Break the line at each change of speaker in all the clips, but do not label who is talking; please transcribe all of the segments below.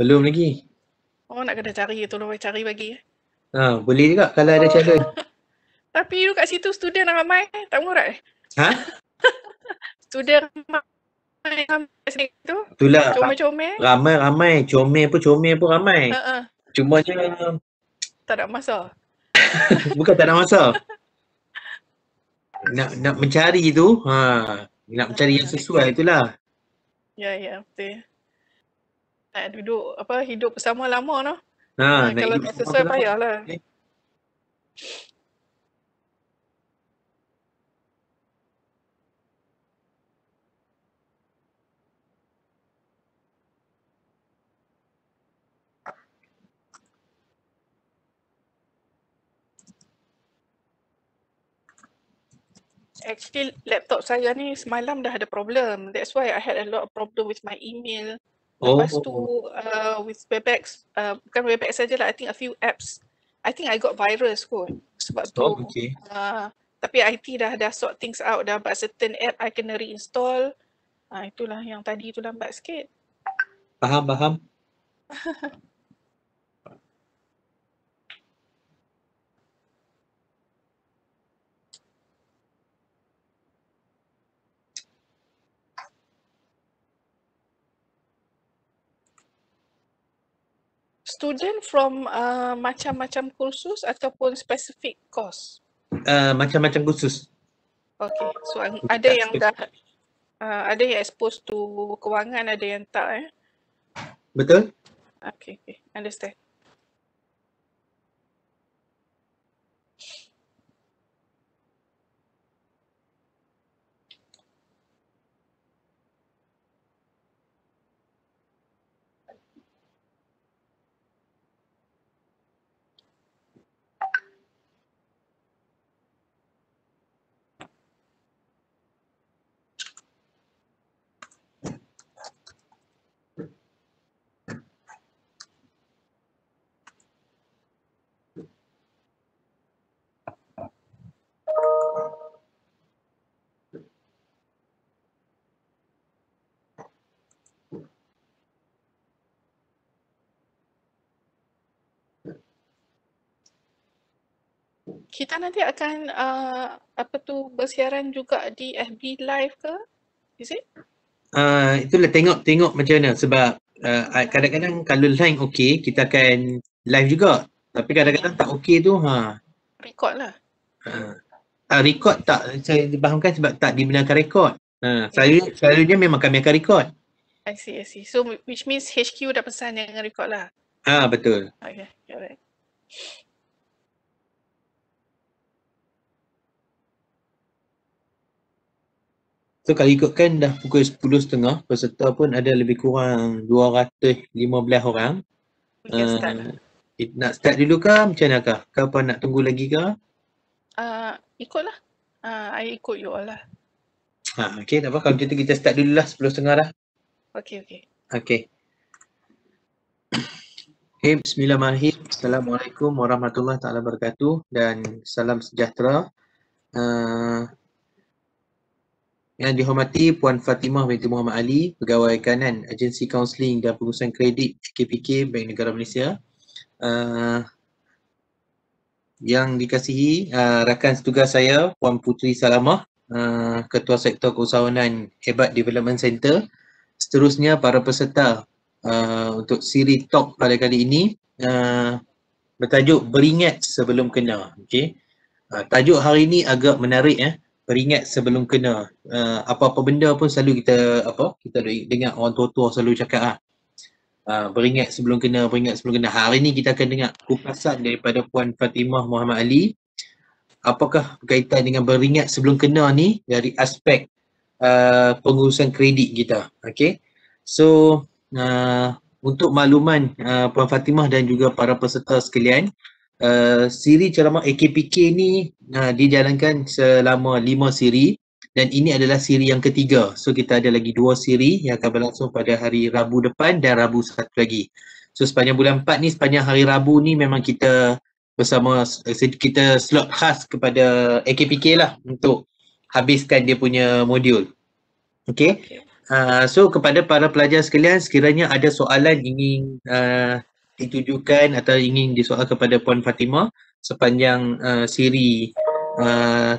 Belum lagi.
Oh nak kena cari, tolong cari bagi.
Ha, boleh juga kalau ada oh. challenge.
Tapi you kat situ student ramai, tak murah eh? Ha? student ramai kat tu, Itulah. comel-comel.
Ramai-ramai, comel pun comel pun ramai. Uh-uh. Cuma je...
Tak ada masa.
Bukan tak ada masa. nak nak mencari tu, ha, nak mencari yang sesuai itulah.
Ya, ya, betul nak duduk apa hidup bersama lama noh. Ha, ha kalau tak sesuai payahlah. Eh. Actually laptop saya ni semalam dah ada problem. That's why I had a lot of problem with my email. Lepas oh. tu uh, with Webex, uh, bukan Webex saja lah, I think a few apps. I think I got virus kot. Sebab Stop, tu, oh, okay. uh, tapi IT dah dah sort things out, dah but certain app I kena reinstall. Uh, itulah yang tadi tu lambat sikit. Faham, faham. student from uh, macam-macam kursus ataupun specific course?
Uh, macam-macam kursus.
Okay, so an- ada yang dah uh, ada yang exposed to kewangan, ada yang tak eh? Betul. Okay, okay. understand. kita nanti akan uh, apa tu bersiaran juga di FB live ke? Is it?
Uh, itulah tengok-tengok macam mana sebab uh, kadang-kadang kalau line okey kita akan live juga. Tapi kadang-kadang tak okey tu ha. Record lah. Ha. Uh, record tak saya dibahamkan sebab tak dibenarkan record. Ha, uh, yeah. saya selalunya memang kami akan record.
I see, I see. So which means HQ dah pesan jangan record lah.
Ah uh, betul.
Okay, alright.
So kalau ikutkan dah pukul 10.30 peserta pun ada lebih kurang 215 orang. Okay, start. Uh, nak start dulu ke macam mana kah? Kau nak tunggu lagi ke?
Uh, ikutlah. Uh, ikut you all lah.
Ha, okay tak apa. Kalau macam kita start dulu lah 10.30 dah. Okay, okay. Okay. Hey, Bismillahirrahmanirrahim. Assalamualaikum warahmatullahi taala wabarakatuh dan salam sejahtera. Uh, yang dihormati Puan Fatimah binti Muhammad Ali, Pegawai Kanan, Agensi Kaunseling dan Pengurusan Kredit KPK Bank Negara Malaysia. Uh, yang dikasihi uh, rakan setugas saya Puan Putri Salamah, uh, Ketua Sektor Keusahawanan Hebat Development Center. Seterusnya para peserta uh, untuk siri talk pada kali ini uh, bertajuk Beringat Sebelum kenal, Okay. Uh, tajuk hari ini agak menarik. Eh peringat sebelum kena. Uh, apa-apa benda pun selalu kita apa kita dengar orang tua-tua selalu cakap ah. Uh, beringat sebelum kena, beringat sebelum kena. Hari ini kita akan dengar kupasan daripada Puan Fatimah Muhammad Ali. Apakah berkaitan dengan beringat sebelum kena ni dari aspek uh, pengurusan kredit kita. Okay. So, uh, untuk makluman uh, Puan Fatimah dan juga para peserta sekalian, uh, uh, siri ceramah AKPK ni uh, dijalankan selama lima siri dan ini adalah siri yang ketiga. So kita ada lagi dua siri yang akan berlangsung pada hari Rabu depan dan Rabu satu lagi. So sepanjang bulan empat ni, sepanjang hari Rabu ni memang kita bersama, eh, kita slot khas kepada AKPK lah untuk habiskan dia punya modul. Okay. Uh, ah, so kepada para pelajar sekalian, sekiranya ada soalan ingin uh, ditujukan atau ingin disoal kepada Puan Fatimah sepanjang uh, siri uh,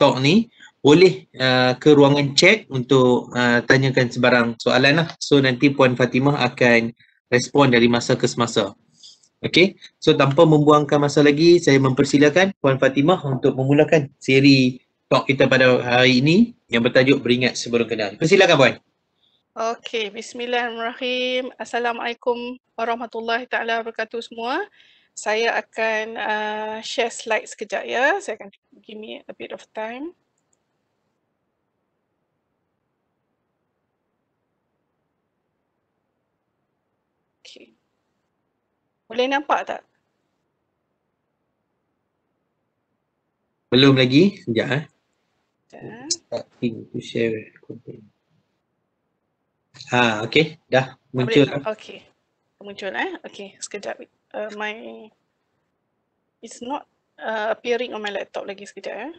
talk ni boleh uh, ke ruangan chat untuk uh, tanyakan sebarang soalan lah. So nanti Puan Fatimah akan respon dari masa ke semasa. Okay. So tanpa membuangkan masa lagi, saya mempersilakan Puan Fatimah untuk memulakan siri talk kita pada hari ini yang bertajuk Beringat Sebelum Kenal. Persilakan Puan.
Okay, bismillahirrahmanirrahim. Assalamualaikum warahmatullahi taala wabarakatuh semua. Saya akan uh, share slide sekejap ya. Saya akan give me a bit of time. Okey. Boleh nampak tak?
Belum lagi. Sekejap eh. Sekejap. Starting to share content. Ha, okay, dah muncul.
Okay, muncul eh. Okay, sekejap. Uh, my, it's not uh, appearing on my laptop lagi sekejap eh.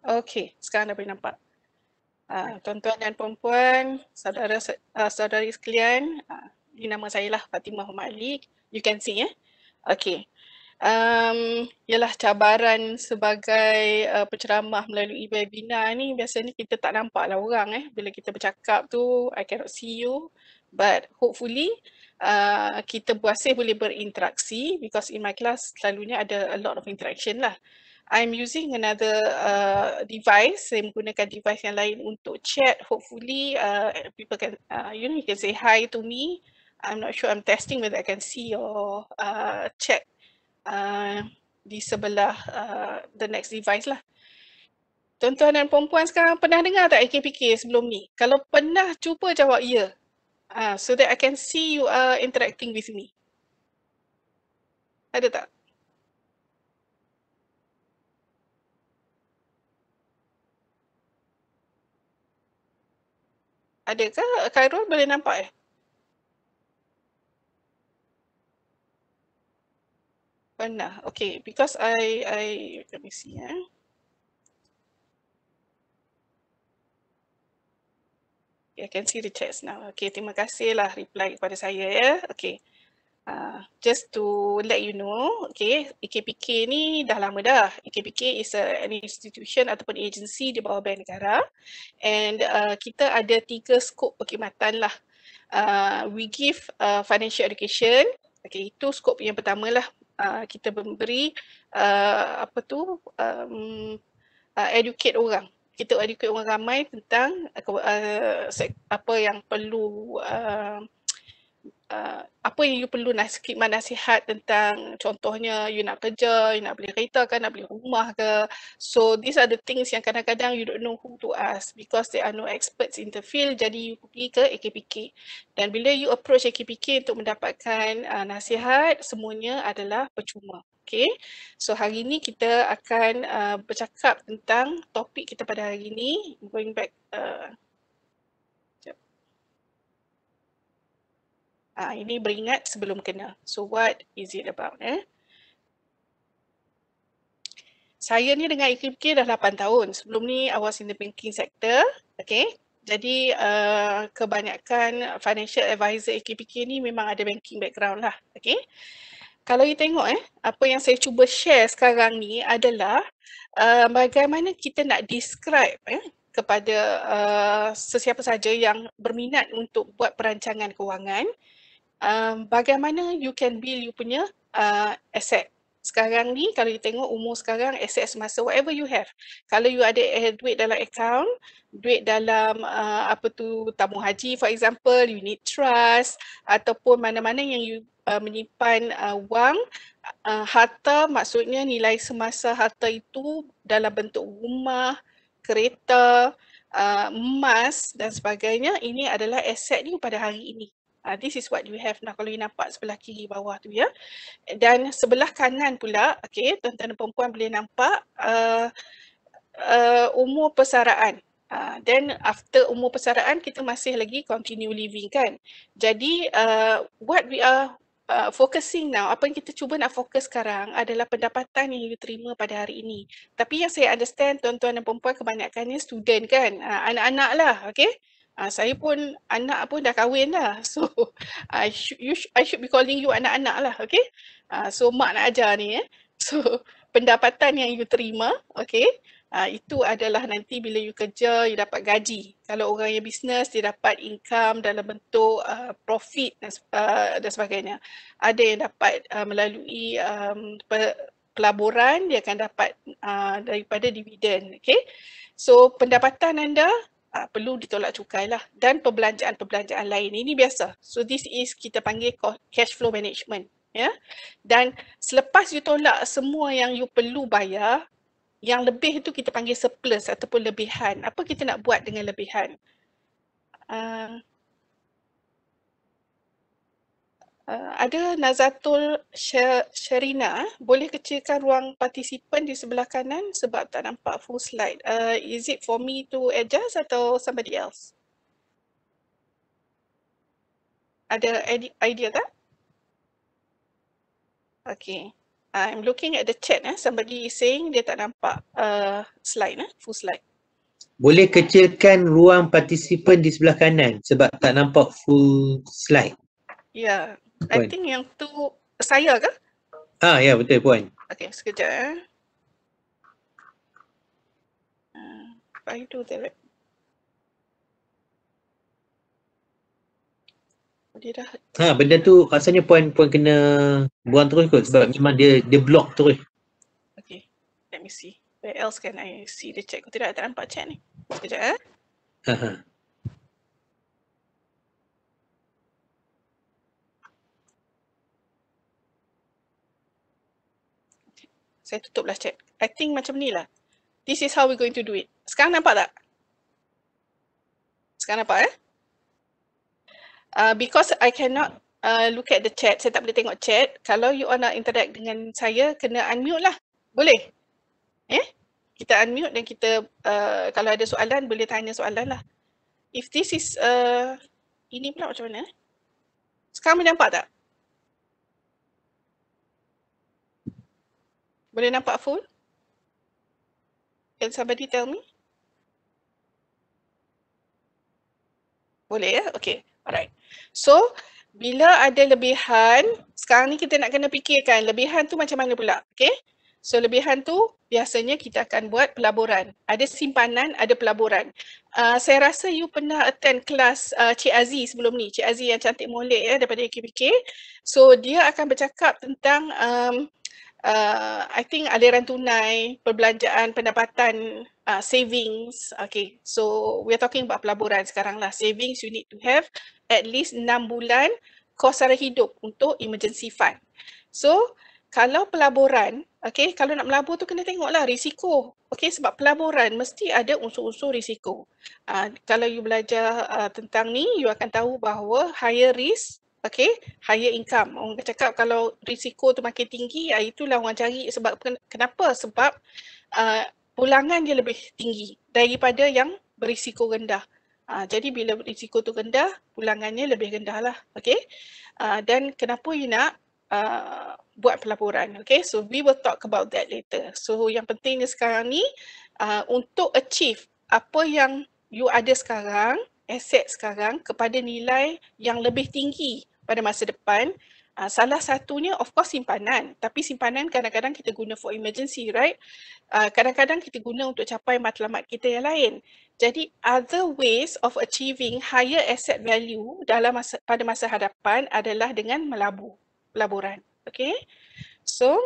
Okay, sekarang dah boleh nampak. Ah, tuan-tuan dan puan-puan, saudara-saudari ah, sekalian, uh, nama saya lah Fatimah Muhammad Ali. You can see ya. Eh? Okay. Um, ialah cabaran sebagai uh, penceramah melalui webinar ni biasanya kita tak nampak lah orang eh bila kita bercakap tu I cannot see you but hopefully uh, kita buat boleh berinteraksi because in my class selalunya ada a lot of interaction lah I'm using another uh, device. Saya menggunakan device yang lain untuk chat. Hopefully, uh, people can, uh, you know, you can say hi to me. I'm not sure. I'm testing whether I can see your uh, chat uh, di sebelah uh, the next device lah. Tuan-tuan dan puan sekarang pernah dengar tak AKPK sebelum ni? Kalau pernah, cuba jawab ya. Yeah. Uh, so that I can see you are interacting with me. Ada tak? Adakah Khairul boleh nampak eh? Pernah. Okay, because I, I, let me see eh. I can see the chats now. Okay, terima kasih lah reply kepada saya ya. Okay. Uh, just to let you know, okay, EKPK ni dah lama dah. EKPK is a, an institution ataupun agency di bawah Bank Negara. And uh, kita ada tiga skop perkhidmatan lah. Uh, we give uh, financial education. Okay, itu skop yang pertama lah. Uh, kita memberi uh, apa tu um, uh, educate orang kita educate orang ramai tentang uh, uh apa yang perlu uh, uh, apa yang you perlu nasihat, nasihat tentang contohnya you nak kerja, you nak beli kereta ke, nak beli rumah ke. So these are the things yang kadang-kadang you don't know who to ask because there are no experts in the field. Jadi you pergi ke AKPK. Dan bila you approach AKPK untuk mendapatkan uh, nasihat, semuanya adalah percuma. Okay, so hari ini kita akan uh, bercakap tentang topik kita pada hari ini. Going back uh, Uh, ini beringat sebelum kena. So what is it about? Eh? Saya ni dengan iklim K dah 8 tahun. Sebelum ni I was in the banking sector. Okay. Jadi uh, kebanyakan financial advisor AKPK ni memang ada banking background lah. Okay. Kalau you tengok eh, apa yang saya cuba share sekarang ni adalah uh, bagaimana kita nak describe eh, kepada uh, sesiapa saja yang berminat untuk buat perancangan kewangan uh, um, bagaimana you can build you punya uh, asset. Sekarang ni kalau you tengok umur sekarang, aset semasa, whatever you have. Kalau you ada uh, duit dalam account, duit dalam uh, apa tu tabung haji for example, you need trust ataupun mana-mana yang you uh, menyimpan uh, wang, uh, harta maksudnya nilai semasa harta itu dalam bentuk rumah, kereta, uh, emas dan sebagainya, ini adalah aset ni pada hari ini. Uh, this is what you have nak kalau you nampak sebelah kiri bawah tu ya. Dan sebelah kanan pula, okay, tuan-tuan perempuan boleh nampak uh, uh, umur persaraan. Uh, then after umur persaraan kita masih lagi continue living kan. Jadi uh, what we are uh, focusing now, apa yang kita cuba nak fokus sekarang adalah pendapatan yang you terima pada hari ini. Tapi yang saya understand tuan-tuan dan perempuan kebanyakannya student kan, uh, anak-anak lah okay uh, saya pun anak pun dah kahwin dah. So I should, you should, I should be calling you anak-anak lah, okay? Uh, so mak nak ajar ni eh. So pendapatan yang you terima, okay? Uh, itu adalah nanti bila you kerja, you dapat gaji. Kalau orang yang bisnes, dia dapat income dalam bentuk uh, profit dan, uh, dan sebagainya. Ada yang dapat uh, melalui um, pelaburan, dia akan dapat uh, daripada dividen. Okay? So, pendapatan anda uh, perlu ditolak cukai lah dan perbelanjaan-perbelanjaan lain ini biasa. So this is kita panggil cash flow management. Ya, dan selepas you tolak semua yang you perlu bayar, yang lebih itu kita panggil surplus ataupun lebihan. Apa kita nak buat dengan lebihan? Uh, Eh, ada Nazatul Sherina eh. boleh kecilkan ruang partisipan di sebelah kanan sebab tak nampak full slide. Uh, is it for me to adjust atau somebody else? Ada idea tak? Okay. I'm looking at the chat eh. Somebody is saying dia tak nampak uh, slide eh, full slide.
Boleh kecilkan ruang partisipan di sebelah kanan sebab tak nampak full slide. Ya, Puan. I
think yang tu saya ke?
Ah, ya betul Puan.
Okay, sekejap eh. If hmm, I do that. Dia dah
ha, benda tu rasanya puan puan kena buang terus kot sebab memang dia dia block terus.
Okay, let me see. Where else can I see the check. Kau tidak ada nampak chat ni. Sekejap eh. Aha. uh ha. saya tutuplah chat. I think macam ni lah. This is how we going to do it. Sekarang nampak tak? Sekarang nampak eh? Uh, because I cannot uh, look at the chat, saya tak boleh tengok chat. Kalau you all nak interact dengan saya, kena unmute lah. Boleh? Yeah? Kita unmute dan kita, uh, kalau ada soalan, boleh tanya soalan lah. If this is, uh, ini pula macam mana? Eh? Sekarang boleh nampak tak? Boleh nampak full? Can somebody tell me? Boleh ya? Okay. Alright. So, bila ada lebihan, sekarang ni kita nak kena fikirkan lebihan tu macam mana pula. Okay. So, lebihan tu biasanya kita akan buat pelaburan. Ada simpanan, ada pelaburan. Uh, saya rasa you pernah attend kelas uh, Cik Aziz sebelum ni. Cik Aziz yang cantik molek ya daripada AKPK. So, dia akan bercakap tentang um, uh, I think aliran tunai, perbelanjaan, pendapatan, uh, savings. Okay, so we are talking about pelaburan sekarang lah. Savings you need to have at least 6 bulan kos sara hidup untuk emergency fund. So, kalau pelaburan, okay, kalau nak melabur tu kena tengoklah risiko. Okay, sebab pelaburan mesti ada unsur-unsur risiko. Uh, kalau you belajar uh, tentang ni, you akan tahu bahawa higher risk, okay, higher income. Orang cakap kalau risiko tu makin tinggi, ah, itulah orang cari sebab kenapa? Sebab uh, ah, pulangan dia lebih tinggi daripada yang berisiko rendah. Uh, jadi bila risiko tu rendah, pulangannya lebih rendah lah. Okay? Uh, dan kenapa you nak uh, buat pelaporan? Okay? So we will talk about that later. So yang pentingnya sekarang ni, uh, untuk achieve apa yang you ada sekarang, aset sekarang kepada nilai yang lebih tinggi pada masa depan. Ah, salah satunya of course simpanan. Tapi simpanan kadang-kadang kita guna for emergency, right? Ah, kadang-kadang kita guna untuk capai matlamat kita yang lain. Jadi other ways of achieving higher asset value dalam masa, pada masa hadapan adalah dengan melabur pelaburan. Okay? So,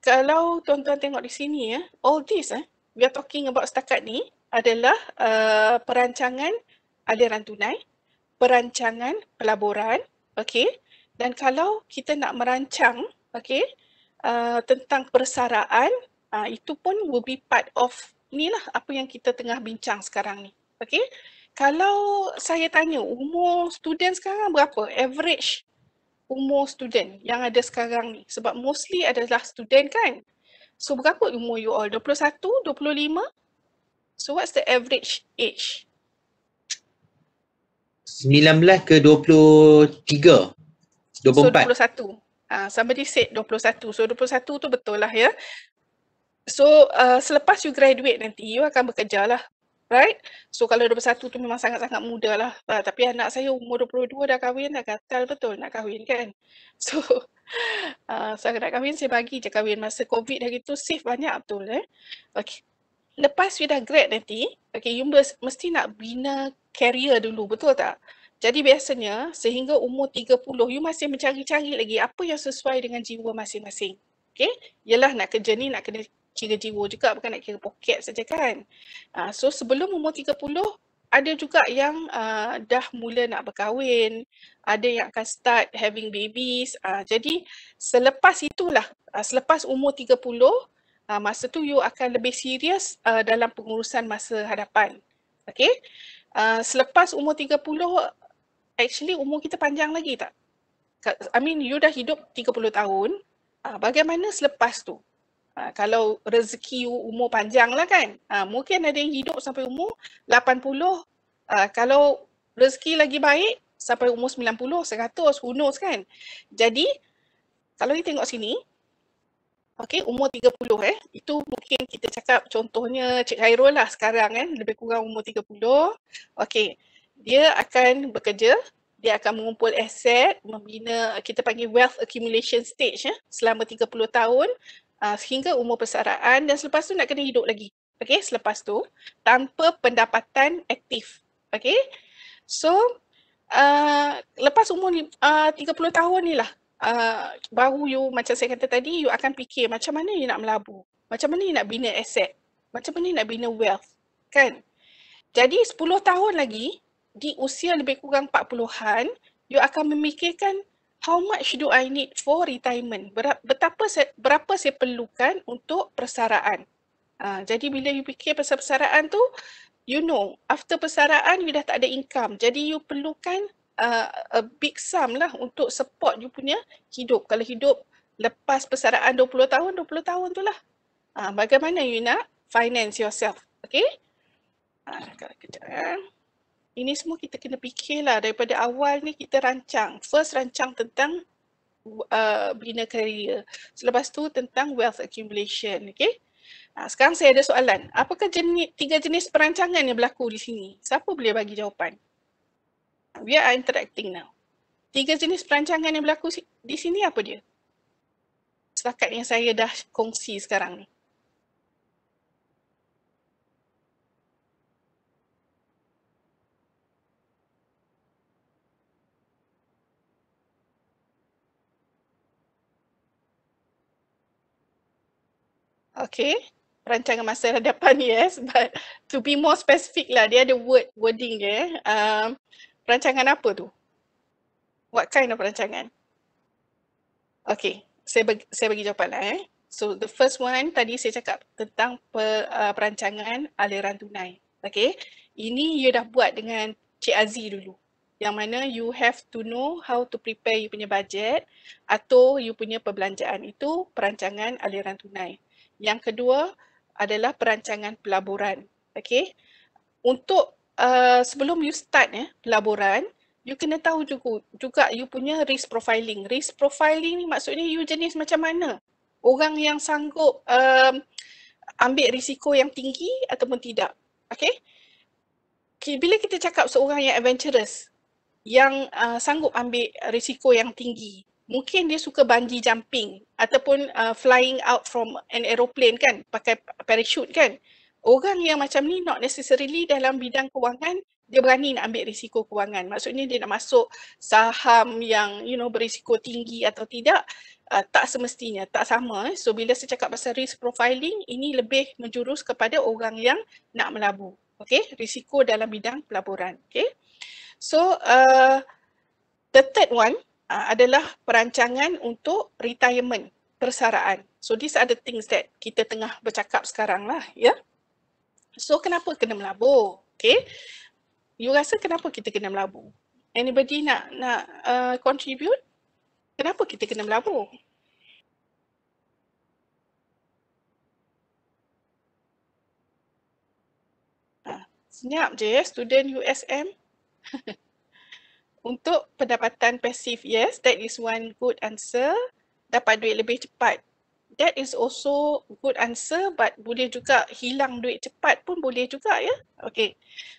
kalau tuan-tuan tengok di sini, ya, all this, eh, we are talking about setakat ni, adalah uh, perancangan aliran tunai, perancangan pelaburan, okey. Dan kalau kita nak merancang, okey, uh, tentang persaraan, uh, itu pun will be part of ni lah apa yang kita tengah bincang sekarang ni. Okey. Kalau saya tanya umur student sekarang berapa? Average umur student yang ada sekarang ni sebab mostly adalah student kan. So berapa umur you all? 21, 25? So what's the average age?
19 ke 23? 24? So 21.
Uh, ah, somebody said 21. So 21 tu betul lah ya. So uh, selepas you graduate nanti, you akan bekerja lah. Right? So kalau 21 tu memang sangat-sangat muda lah. Uh, tapi anak saya umur 22 dah kahwin, dah gatal betul nak kahwin kan? So uh, ah, saya nak kahwin, saya bagi je kahwin. Masa COVID hari tu save banyak betul eh. Okay lepas you dah grad nanti, okay, you mesti nak bina career dulu, betul tak? Jadi biasanya sehingga umur 30, you masih mencari-cari lagi apa yang sesuai dengan jiwa masing-masing. Okay? Yelah nak kerja ni nak kena kira jiwa juga, bukan nak kira poket saja kan. Uh, so sebelum umur 30, ada juga yang uh, dah mula nak berkahwin, ada yang akan start having babies. Uh, jadi selepas itulah, uh, selepas umur 30, uh, masa tu you akan lebih serius uh, ah, dalam pengurusan masa hadapan. Okay. Uh, ah, selepas umur 30, actually umur kita panjang lagi tak? I mean you dah hidup 30 tahun, uh, bagaimana selepas tu? Uh, kalau rezeki you umur panjang lah kan, uh, mungkin ada yang hidup sampai umur 80. Uh, kalau rezeki lagi baik, sampai umur 90, 100, who knows kan? Jadi, kalau kita tengok sini, okey umur 30 eh itu mungkin kita cakap contohnya Cik Khairul lah sekarang eh lebih kurang umur 30 okey dia akan bekerja dia akan mengumpul aset membina kita panggil wealth accumulation stage eh selama 30 tahun uh, sehingga umur persaraan dan selepas tu nak kena hidup lagi okey selepas tu tanpa pendapatan aktif okey so Uh, lepas umur ah, uh, 30 tahun ni lah uh, baru you macam saya kata tadi you akan fikir macam mana you nak melabu macam mana you nak bina aset macam mana you nak bina wealth kan jadi 10 tahun lagi di usia lebih kurang 40-an you akan memikirkan how much do i need for retirement berapa saya, berapa saya perlukan untuk persaraan uh, jadi bila you fikir pasal persaraan tu you know after persaraan you dah tak ada income jadi you perlukan uh, a big sum lah untuk support you punya hidup. Kalau hidup lepas persaraan 20 tahun, 20 tahun tu lah. Uh, bagaimana you nak finance yourself? Okay? Uh, ah, kalau kita, eh. Ini semua kita kena fikirlah daripada awal ni kita rancang. First rancang tentang uh, bina career. Selepas tu tentang wealth accumulation. Okay? Nah, sekarang saya ada soalan. Apakah jenis, tiga jenis perancangan yang berlaku di sini? Siapa boleh bagi jawapan? we are interacting now. Tiga jenis perancangan yang berlaku di sini apa dia? Setakat yang saya dah kongsi sekarang ni. Okay, perancangan masa hadapan yes, but to be more specific lah, dia ada word wording dia. Um, Perancangan apa tu? What kind of perancangan? Okay, saya bagi, saya bagi jawapan lah eh. So the first one tadi saya cakap tentang per, uh, perancangan aliran tunai. Okay, ini you dah buat dengan Cik Aziz dulu. Yang mana you have to know how to prepare you punya budget atau you punya perbelanjaan. Itu perancangan aliran tunai. Yang kedua adalah perancangan pelaburan. Okay, untuk Eh, sebelum you start ya laboran, you kena tahu juga juga you punya risk profiling. Risk profiling ni maksudnya you jenis macam mana? Orang yang sanggup um, ambil risiko yang tinggi ataupun tidak. Okay? okay bila kita cakap seorang yang adventurous, yang uh, sanggup ambil risiko yang tinggi, mungkin dia suka banji jumping ataupun uh, flying out from an aeroplane kan, pakai parachute kan orang yang macam ni not necessarily dalam bidang kewangan dia berani nak ambil risiko kewangan. Maksudnya dia nak masuk saham yang you know berisiko tinggi atau tidak uh, tak semestinya, tak sama. Eh. So bila saya cakap pasal risk profiling, ini lebih menjurus kepada orang yang nak melabu. Okay, risiko dalam bidang pelaburan. Okay. So uh, the third one uh, adalah perancangan untuk retirement persaraan. So these are the things that kita tengah bercakap sekarang lah. Yeah? So kenapa kena melabur? Okay. You rasa kenapa kita kena melabur? Anybody nak nak uh, contribute? Kenapa kita kena melabur? Ha, senyap je ya, student USM. Untuk pendapatan pasif, yes, that is one good answer. Dapat duit lebih cepat that is also good answer but boleh juga hilang duit cepat pun boleh juga ya. Okay,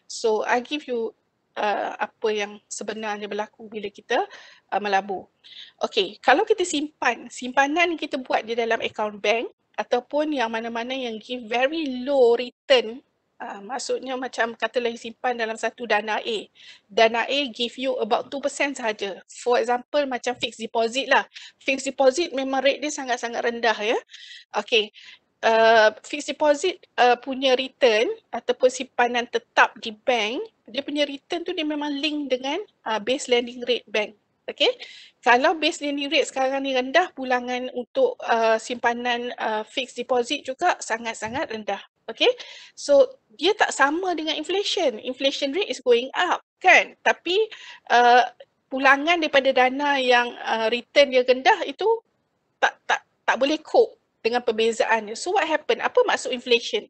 so I give you uh, apa yang sebenarnya berlaku bila kita uh, melabur. Okay, kalau kita simpan, simpanan kita buat di dalam account bank ataupun yang mana-mana yang give very low return Uh, maksudnya macam katalah you simpan dalam satu dana A. Dana A give you about 2% sahaja. For example macam fixed deposit lah. Fixed deposit memang rate dia sangat-sangat rendah ya. Okay. Uh, fixed deposit uh, punya return ataupun simpanan tetap di bank, dia punya return tu dia memang link dengan uh, base lending rate bank. Okay. Kalau base lending rate sekarang ni rendah, pulangan untuk uh, simpanan uh, fixed deposit juga sangat-sangat rendah. Okay, so dia tak sama dengan inflation. Inflation rate is going up, kan? Tapi uh, pulangan daripada dana yang uh, return dia rendah itu tak tak tak boleh cope dengan perbezaannya. So what happen? Apa maksud inflation?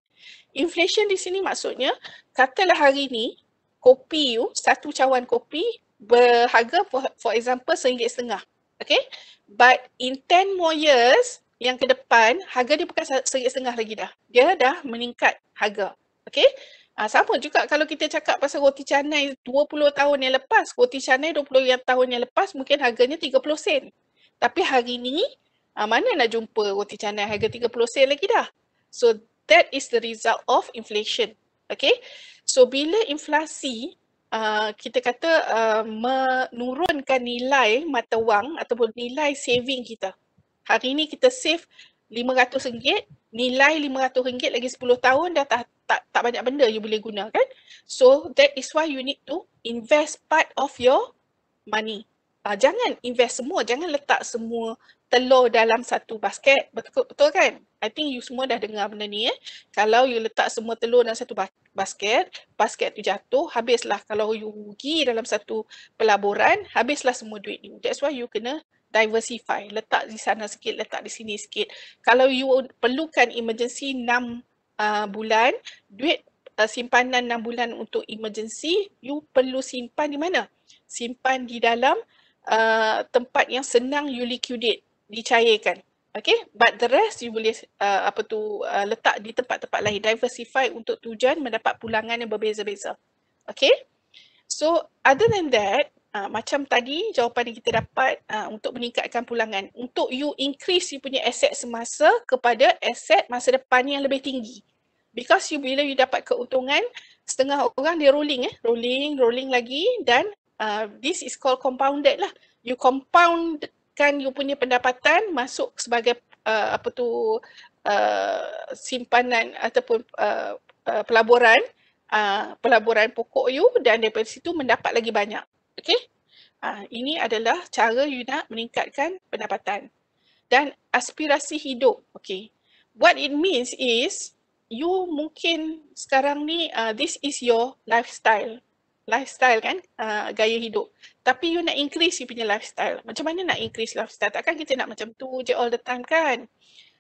Inflation di sini maksudnya, katalah hari ni kopi you, satu cawan kopi berharga for, for example RM1.50. Okay? But in 10 more years, yang ke depan harga dia bukan seri setengah lagi dah. Dia dah meningkat harga. Okey? Ha, sama juga kalau kita cakap pasal roti canai 20 tahun yang lepas, roti canai 20 tahun yang lepas mungkin harganya 30 sen. Tapi hari ni ha, mana nak jumpa roti canai harga 30 sen lagi dah. So that is the result of inflation. Okay, so bila inflasi uh, kita kata uh, menurunkan nilai mata wang ataupun nilai saving kita, hari ni kita save RM500 nilai RM500 lagi 10 tahun dah tak, tak tak banyak benda you boleh guna kan so that is why you need to invest part of your money uh, jangan invest semua jangan letak semua telur dalam satu basket betul betul kan i think you semua dah dengar benda ni eh kalau you letak semua telur dalam satu basket basket tu jatuh habislah kalau you rugi dalam satu pelaburan habislah semua duit you that's why you kena diversify, letak di sana sikit, letak di sini sikit. Kalau you perlukan emergency 6 uh, bulan, duit uh, simpanan 6 bulan untuk emergency, you perlu simpan di mana? Simpan di dalam uh, tempat yang senang you liquidate, dicairkan. Okay, but the rest you boleh uh, apa tu uh, letak di tempat-tempat lain, diversify untuk tujuan mendapat pulangan yang berbeza-beza. Okay, so other than that, Uh, macam tadi jawapan yang kita dapat uh, untuk meningkatkan pulangan untuk you increase you punya aset semasa kepada aset masa depan yang lebih tinggi because you bila you dapat keuntungan setengah orang dia rolling eh rolling rolling lagi dan uh, this is called compounded lah you compoundkan you punya pendapatan masuk sebagai uh, apa tu uh, simpanan ataupun uh, uh, pelaburan uh, pelaburan pokok you dan daripada situ mendapat lagi banyak Okay, Ha, ah, ini adalah cara you nak meningkatkan pendapatan dan aspirasi hidup. Okay, What it means is you mungkin sekarang ni uh, this is your lifestyle. Lifestyle kan? Uh, gaya hidup. Tapi you nak increase you punya lifestyle. Macam mana nak increase lifestyle? Takkan kita nak macam tu je all the time kan?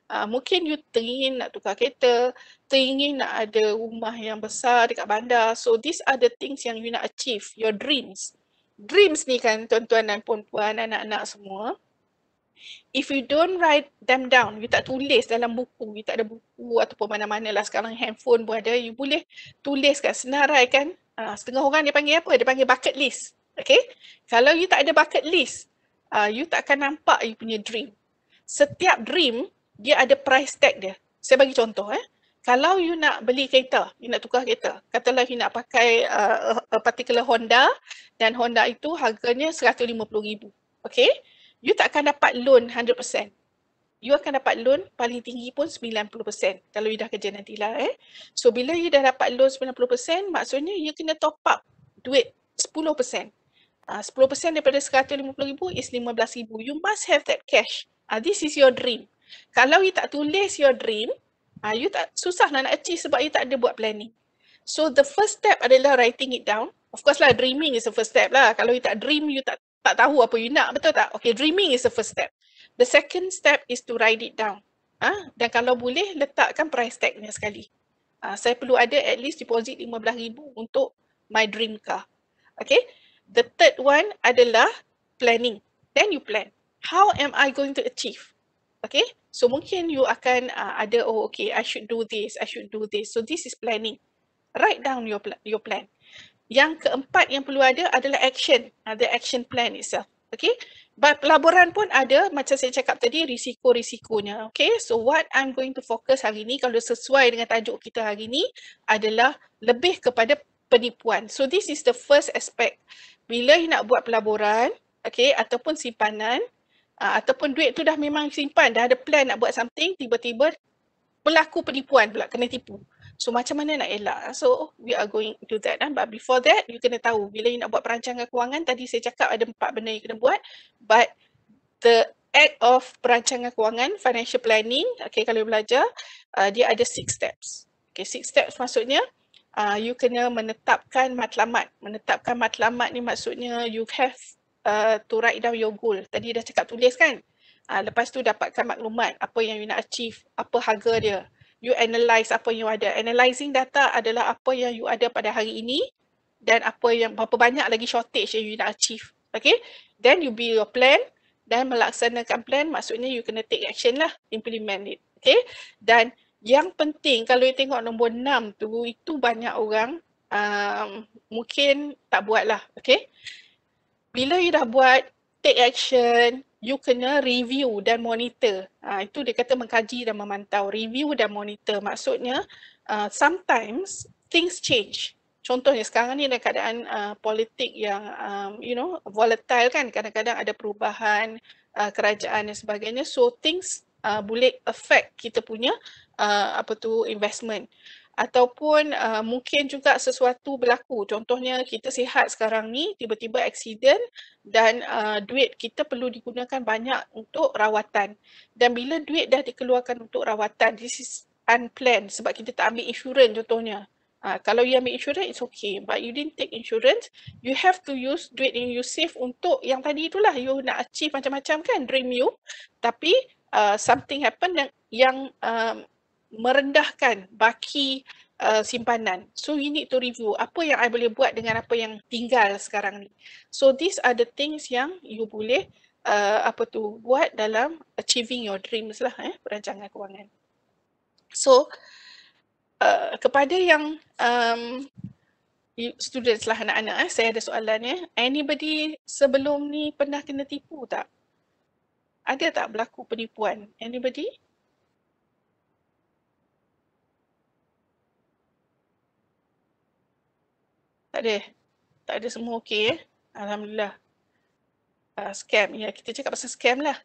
Uh, mungkin you teringin nak tukar kereta, teringin nak ada rumah yang besar dekat bandar. So these are the things yang you nak achieve, your dreams dreams ni kan tuan-tuan dan puan-puan, anak-anak semua. If you don't write them down, you tak tulis dalam buku, you tak ada buku ataupun mana-mana lah sekarang handphone pun ada, you boleh tuliskan, senaraikan. Uh, ah, setengah orang dia panggil apa? Dia panggil bucket list. Okay? Kalau you tak ada bucket list, uh, you tak akan nampak you punya dream. Setiap dream, dia ada price tag dia. Saya bagi contoh eh kalau you nak beli kereta, you nak tukar kereta, katalah you nak pakai uh, a particular Honda dan Honda itu harganya RM150,000. Okay, you tak akan dapat loan 100%. You akan dapat loan paling tinggi pun 90% kalau you dah kerja nantilah. Eh. So, bila you dah dapat loan 90%, maksudnya you kena top up duit 10%. Uh, 10% daripada RM150,000 is RM15,000. You must have that cash. Uh, this is your dream. Kalau you tak tulis your dream, Uh, you tak susah lah nak achieve sebab you tak ada buat planning. So the first step adalah writing it down. Of course lah dreaming is the first step lah. Kalau you tak dream, you tak tak tahu apa you nak, betul tak? Okay, dreaming is the first step. The second step is to write it down. Ah, ha? Dan kalau boleh, letakkan price tagnya sekali. Ha, saya perlu ada at least deposit RM15,000 untuk my dream car. Okay, the third one adalah planning. Then you plan. How am I going to achieve? Okay, So mungkin you akan uh, ada oh okay I should do this, I should do this. So this is planning. Write down your pl- your plan. Yang keempat yang perlu ada adalah action, uh, action plan itself. Okay. But pelaburan pun ada macam saya cakap tadi risiko-risikonya. Okay. So what I'm going to focus hari ini kalau sesuai dengan tajuk kita hari ini adalah lebih kepada penipuan. So this is the first aspect. Bila you nak buat pelaburan, okay, ataupun simpanan, uh, ataupun duit tu dah memang simpan dah ada plan nak buat something tiba-tiba berlaku penipuan pula kena tipu so macam mana nak elak so we are going to that kan? but before that you kena tahu bila you nak buat perancangan kewangan tadi saya cakap ada empat benda yang kena buat but the act of perancangan kewangan financial planning okay kalau you belajar uh, dia ada six steps okay six steps maksudnya uh, you kena menetapkan matlamat menetapkan matlamat ni maksudnya you have Uh, to write down your goal. Tadi dah cakap tulis kan? Uh, lepas tu dapatkan maklumat apa yang you nak achieve, apa harga dia. You analyse apa yang you ada. Analyzing data adalah apa yang you ada pada hari ini dan apa yang berapa banyak lagi shortage yang you nak achieve. Okay? Then you build your plan dan melaksanakan plan maksudnya you kena take action lah, implement it. Okay? Dan yang penting kalau you tengok nombor 6 tu, itu banyak orang um, mungkin tak buat lah. Okay? bila you dah buat take action you kena review dan monitor ha, itu dia kata mengkaji dan memantau review dan monitor maksudnya uh, sometimes things change contohnya sekarang ni dalam keadaan uh, politik yang um, you know volatile kan kadang-kadang ada perubahan uh, kerajaan dan sebagainya so things uh, boleh affect kita punya uh, apa tu investment ataupun uh, mungkin juga sesuatu berlaku. Contohnya kita sihat sekarang ni tiba-tiba accident dan uh, duit kita perlu digunakan banyak untuk rawatan. Dan bila duit dah dikeluarkan untuk rawatan, this is unplanned sebab kita tak ambil insurans contohnya. Uh, kalau you ambil insurans, it's okay. But you didn't take insurance, you have to use duit yang you save untuk yang tadi itulah. You nak achieve macam-macam kan, dream you. Tapi uh, something happen yang, yang um, merendahkan baki uh, simpanan. So you need to review apa yang I boleh buat dengan apa yang tinggal sekarang ni. So these are the things yang you boleh uh, apa tu buat dalam achieving your dreams lah eh perancangan kewangan. So uh, kepada yang um, students lah anak-anak eh saya ada soalan ya. Anybody sebelum ni pernah kena tipu tak? Ada tak berlaku penipuan? Anybody? Tak ada. Tak ada semua okey eh. Alhamdulillah. Uh, scam. Ya, kita cakap pasal scam lah.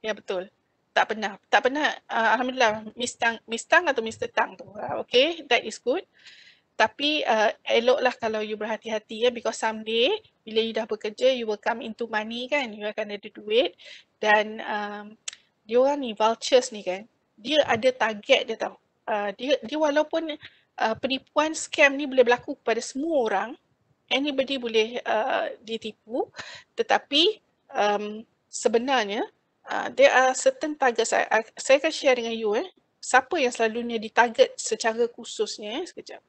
Ya, betul. Tak pernah. Tak pernah. Uh, Alhamdulillah. Miss Tang, Miss Tang atau Mr. Tang tu. Uh, ah, okay. That is good. Tapi uh, eloklah kalau you berhati-hati ya. Because someday bila you dah bekerja, you will come into money kan. You akan ada duit. Dan um, dia orang ni, vultures ni kan. Dia ada target dia tau. Uh, dia, dia walaupun uh, uh, penipuan scam ni boleh berlaku kepada semua orang anybody boleh uh, ditipu tetapi um, sebenarnya uh, there are certain target saya saya akan share dengan you eh siapa yang selalunya ditarget secara khususnya eh? sekejap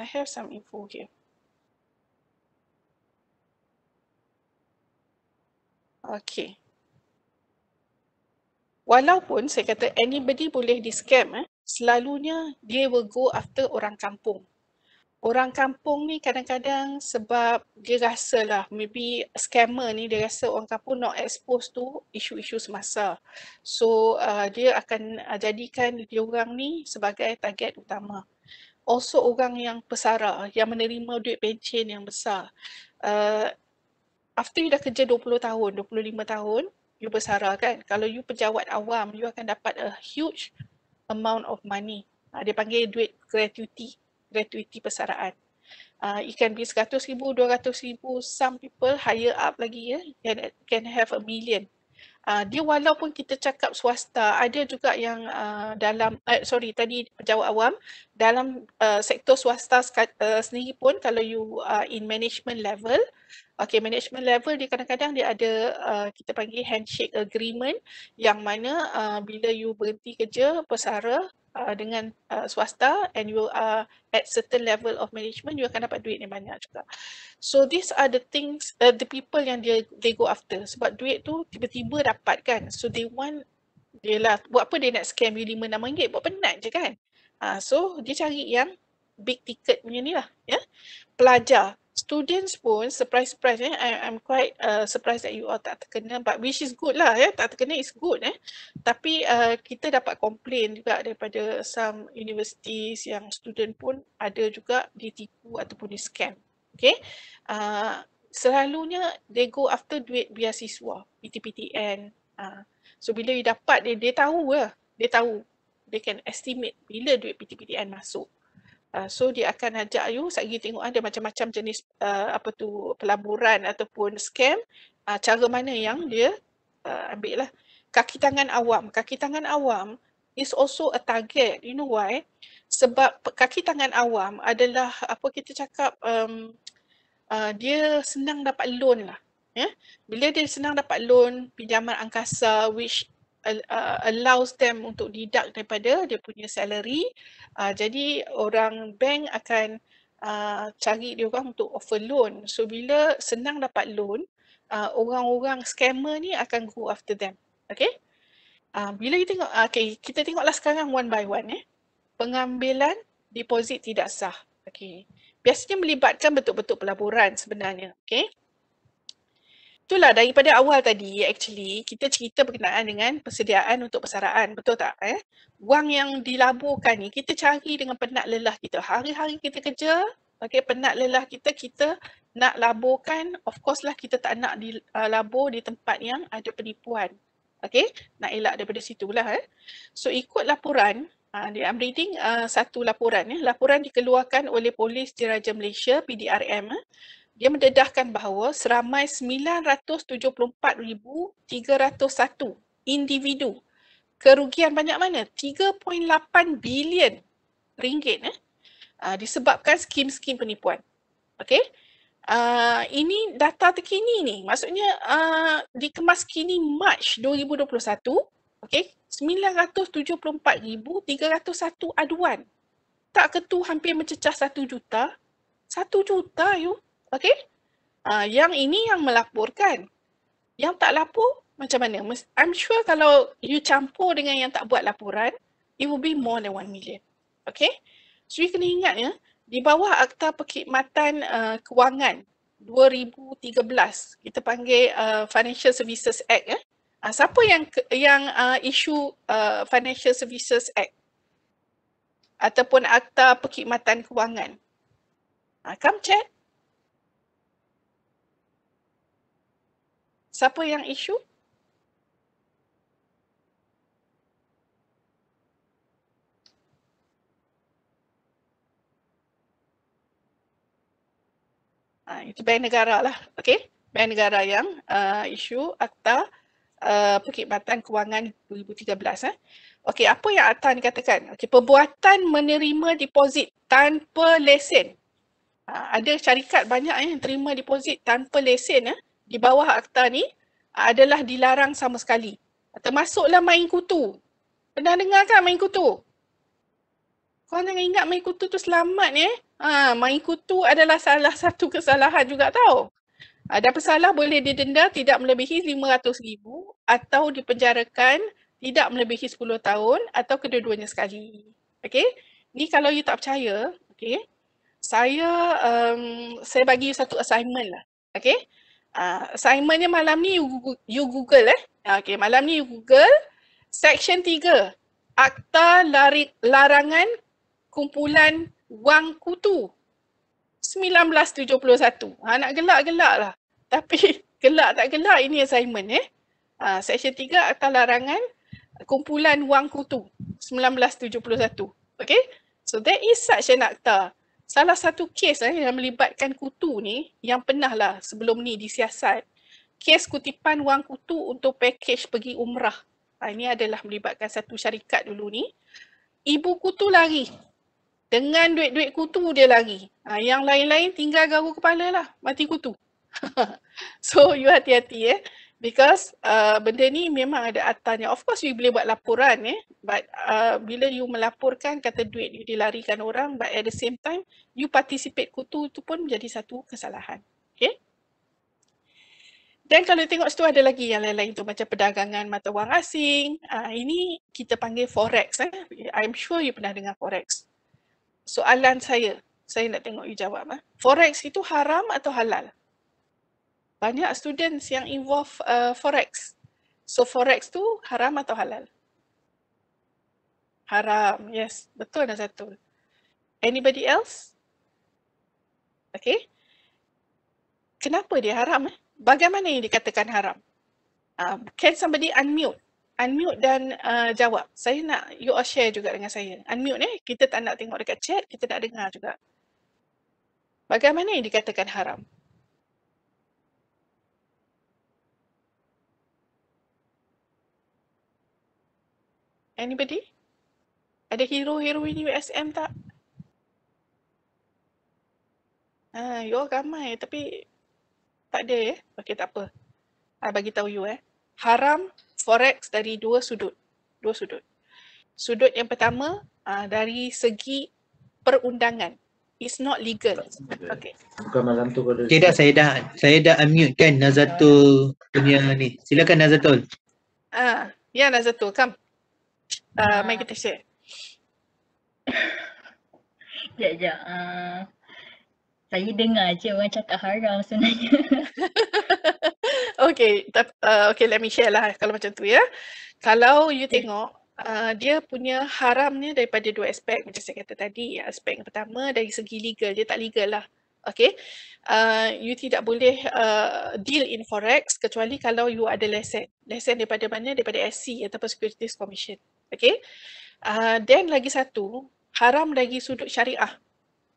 i have some info here okay walaupun saya kata anybody boleh di scam eh selalunya dia will go after orang kampung. Orang kampung ni kadang-kadang sebab dia rasa lah maybe scammer ni dia rasa orang kampung not exposed to isu-isu semasa. So uh, dia akan uh, jadikan dia orang ni sebagai target utama. Also orang yang pesara yang menerima duit pencen yang besar. Uh, after you dah kerja 20 tahun, 25 tahun, you pesara kan. Kalau you pejabat awam, you akan dapat a huge amount of money. Uh, dia panggil duit gratuity, gratuity persaraan. Uh, it can be RM100,000, RM200,000, some people higher up lagi ya, yeah, can, can have a million. Ah, dia walaupun kita cakap swasta ada juga yang uh, dalam uh, sorry tadi jawab awam dalam uh, sektor swasta uh, sendiri pun kalau you uh, in management level okay management level dia kadang-kadang dia ada uh, kita panggil handshake agreement yang mana uh, bila you berhenti kerja pesara uh, dengan uh, swasta and you are uh, at certain level of management you akan dapat duit yang banyak juga so these are the things uh, the people yang dia they go after sebab duit tu tiba-tiba dapat kan so they want dia lah buat apa dia nak scam you RM5 6 ringgit? buat penat je kan uh, so dia cari yang big ticket punya ni lah ya yeah? pelajar students pun surprise-surprise eh, I, I'm quite uh, surprised that you all tak terkena but which is good lah ya, eh, tak terkena is good eh. Tapi uh, kita dapat complain juga daripada some universities yang student pun ada juga ditipu ataupun di scam. Okay. Uh, selalunya they go after duit biasiswa, PTPTN. Uh. So bila you dapat, dia, dia tahu lah. Dia tahu. They can estimate bila duit PTPTN masuk. Uh, so dia akan ajak you sagi tengok ada macam-macam jenis uh, apa tu pelaburan ataupun scam uh, cara mana yang dia uh, ambil lah kaki tangan awam kaki tangan awam is also a target you know why sebab kaki tangan awam adalah apa kita cakap um, uh, dia senang dapat loan lah Yeah. Bila dia senang dapat loan pinjaman angkasa which uh, allows them untuk deduct daripada dia punya salary. Uh, jadi orang bank akan uh, cari dia orang untuk offer loan. So bila senang dapat loan, uh, orang-orang scammer ni akan go after them. Okay? Uh, bila kita tengok, uh, okay, kita tengoklah sekarang one by one. Eh. Pengambilan deposit tidak sah. Okay. Biasanya melibatkan bentuk-bentuk pelaburan sebenarnya. Okay itulah daripada awal tadi actually kita cerita berkenaan dengan persediaan untuk persaraan betul tak eh wang yang dilaburkan ni kita cari dengan penat lelah kita hari-hari kita kerja pakai penat lelah kita kita nak laburkan of course lah kita tak nak dilabur uh, di tempat yang ada penipuan okay? nak elak daripada situlah eh so ikut laporan uh, I'm reading uh, satu laporan ya. Laporan dikeluarkan oleh Polis Diraja Malaysia PDRM eh dia mendedahkan bahawa seramai 974,301 individu kerugian banyak mana? 3.8 bilion ringgit eh? Uh, disebabkan skim-skim penipuan. Okay? Uh, ah, ini data terkini ni. Maksudnya uh, dikemas kini March 2021. Okay? 974,301 aduan. Tak ketu hampir mencecah 1 juta. 1 juta you. Okey? Uh, yang ini yang melaporkan. Yang tak lapor, macam mana? I'm sure kalau you campur dengan yang tak buat laporan, it will be more than 1 million. Okay? So, you kena ingat ya, di bawah Akta Perkhidmatan uh, Kewangan 2013, kita panggil uh, Financial Services Act. Eh? Uh, siapa yang yang uh, isu uh, Financial Services Act? Ataupun Akta Perkhidmatan Kewangan? Uh, come check. Siapa yang isu? Ha, itu bank negara lah. Okay. Bank negara yang uh, isu Akta uh, ah, Perkhidmatan Kewangan 2013. Eh. Okay, apa yang Akta ni katakan? Okay, perbuatan menerima deposit tanpa lesen. Ha, ada syarikat banyak eh, yang terima deposit tanpa lesen. Eh di bawah akta ni adalah dilarang sama sekali. Termasuklah main kutu. Pernah dengar kan main kutu? Korang jangan ingat main kutu tu selamat ya. Eh? Ha, main kutu adalah salah satu kesalahan juga tau. Ha, pesalah boleh didenda tidak melebihi RM500,000 atau dipenjarakan tidak melebihi 10 tahun atau kedua-duanya sekali. Okay? Ni kalau you tak percaya, okay? saya um, saya bagi you satu assignment lah. Okay? Ah, assignmentnya malam ni you google, you google eh. Ah, okay, malam ni you google section 3. Akta lari, larangan kumpulan wang kutu. 1971. Ha, ah, nak gelak-gelak lah. Tapi gelak tak gelak ini assignment eh. Ha, section 3 Akta larangan kumpulan wang kutu. 1971. Okay. So there is such an akta. Salah satu kes eh, yang melibatkan kutu ni yang pernah lah sebelum ni disiasat. Kes kutipan wang kutu untuk pakej pergi umrah. Ha, ini adalah melibatkan satu syarikat dulu ni. Ibu kutu lari. Dengan duit-duit kutu dia lari. Ha, yang lain-lain tinggal garu kepala lah. Mati kutu. so you hati-hati eh because uh, benda ni memang ada atanya. Of course you boleh buat laporan eh. But uh, bila you melaporkan kata duit you dilarikan orang but at the same time you participate kutu itu pun menjadi satu kesalahan. Okay. Dan kalau tengok situ ada lagi yang lain-lain tu macam perdagangan mata wang asing. Uh, ini kita panggil forex. Eh. I'm sure you pernah dengar forex. Soalan saya, saya nak tengok you jawab. Eh. Forex itu haram atau halal? banyak students yang involve uh, forex. So forex tu haram atau halal? Haram. Yes, betul Nazatul. Anybody else? Okay. Kenapa dia haram? Eh? Bagaimana yang dikatakan haram? Um, can somebody unmute? Unmute dan uh, jawab. Saya nak you all share juga dengan saya. Unmute ni, eh? kita tak nak tengok dekat chat, kita nak dengar juga. Bagaimana yang dikatakan haram? Anybody? Ada hero hero ini USM tak? Ah, you all ramai tapi tak ada eh. Okay, tak apa. I bagi tahu you eh. Haram forex dari dua sudut. Dua sudut. Sudut yang pertama uh, dari segi perundangan. It's not legal. Okay.
Bukan malam tu kalau... Okay dah, saya dah, saya dah unmute kan Nazatul punya ni. Silakan Nazatul.
Ah, ya Nazatul, come. Uh, uh, mari kita share. Sekejap, sekejap. Uh, saya dengar je orang cakap haram sebenarnya. okay, tap, uh, okay let me share lah kalau macam tu ya. Kalau you okay. tengok, Uh, dia punya haramnya daripada dua aspek macam saya kata tadi. Aspek yang pertama dari segi legal, dia tak legal lah. Okay, uh, you tidak boleh uh, deal in forex kecuali kalau you ada lesen. Lesen daripada mana? Daripada SC e ataupun Securities Commission. Okay. Dan ah, uh, lagi satu, haram dari sudut syariah.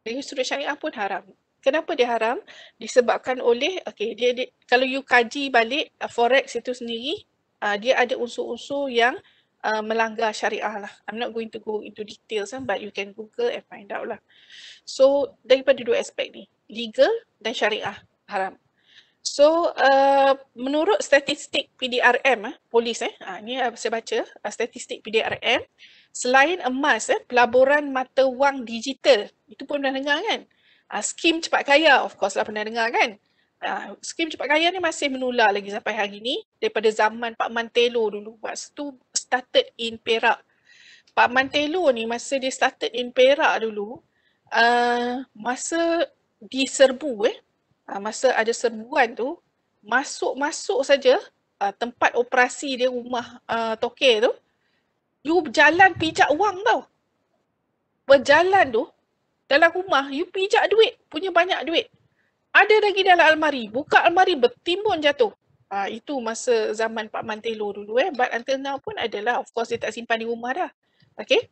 Dari sudut syariah pun haram. Kenapa dia haram? Disebabkan oleh, okay, dia, dia, kalau you kaji balik uh, forex itu sendiri, uh, dia ada unsur-unsur yang uh, melanggar syariah lah. I'm not going to go into details kan, but you can google and find out lah. So, daripada dua aspek ni, legal dan syariah haram. So uh, menurut statistik PDRM, eh, polis eh, ha, ah, ini ah, saya baca ah, statistik PDRM, selain emas, eh, pelaburan mata wang digital, itu pun pernah dengar kan? Ha, skim cepat kaya, of course lah pernah dengar kan? Ha, skim cepat kaya ni masih menular lagi sampai hari ni daripada zaman Pak Mantelo dulu. Waktu tu started in Perak. Pak Mantelo ni masa dia started in Perak dulu, uh, masa diserbu eh, uh, masa ada serbuan tu masuk-masuk saja uh, tempat operasi dia rumah uh, toke tu you berjalan pijak wang tau berjalan tu dalam rumah you pijak duit punya banyak duit ada lagi dalam almari buka almari bertimbun jatuh uh, itu masa zaman Pak Mantelo dulu eh but until now pun adalah of course dia tak simpan di rumah dah okay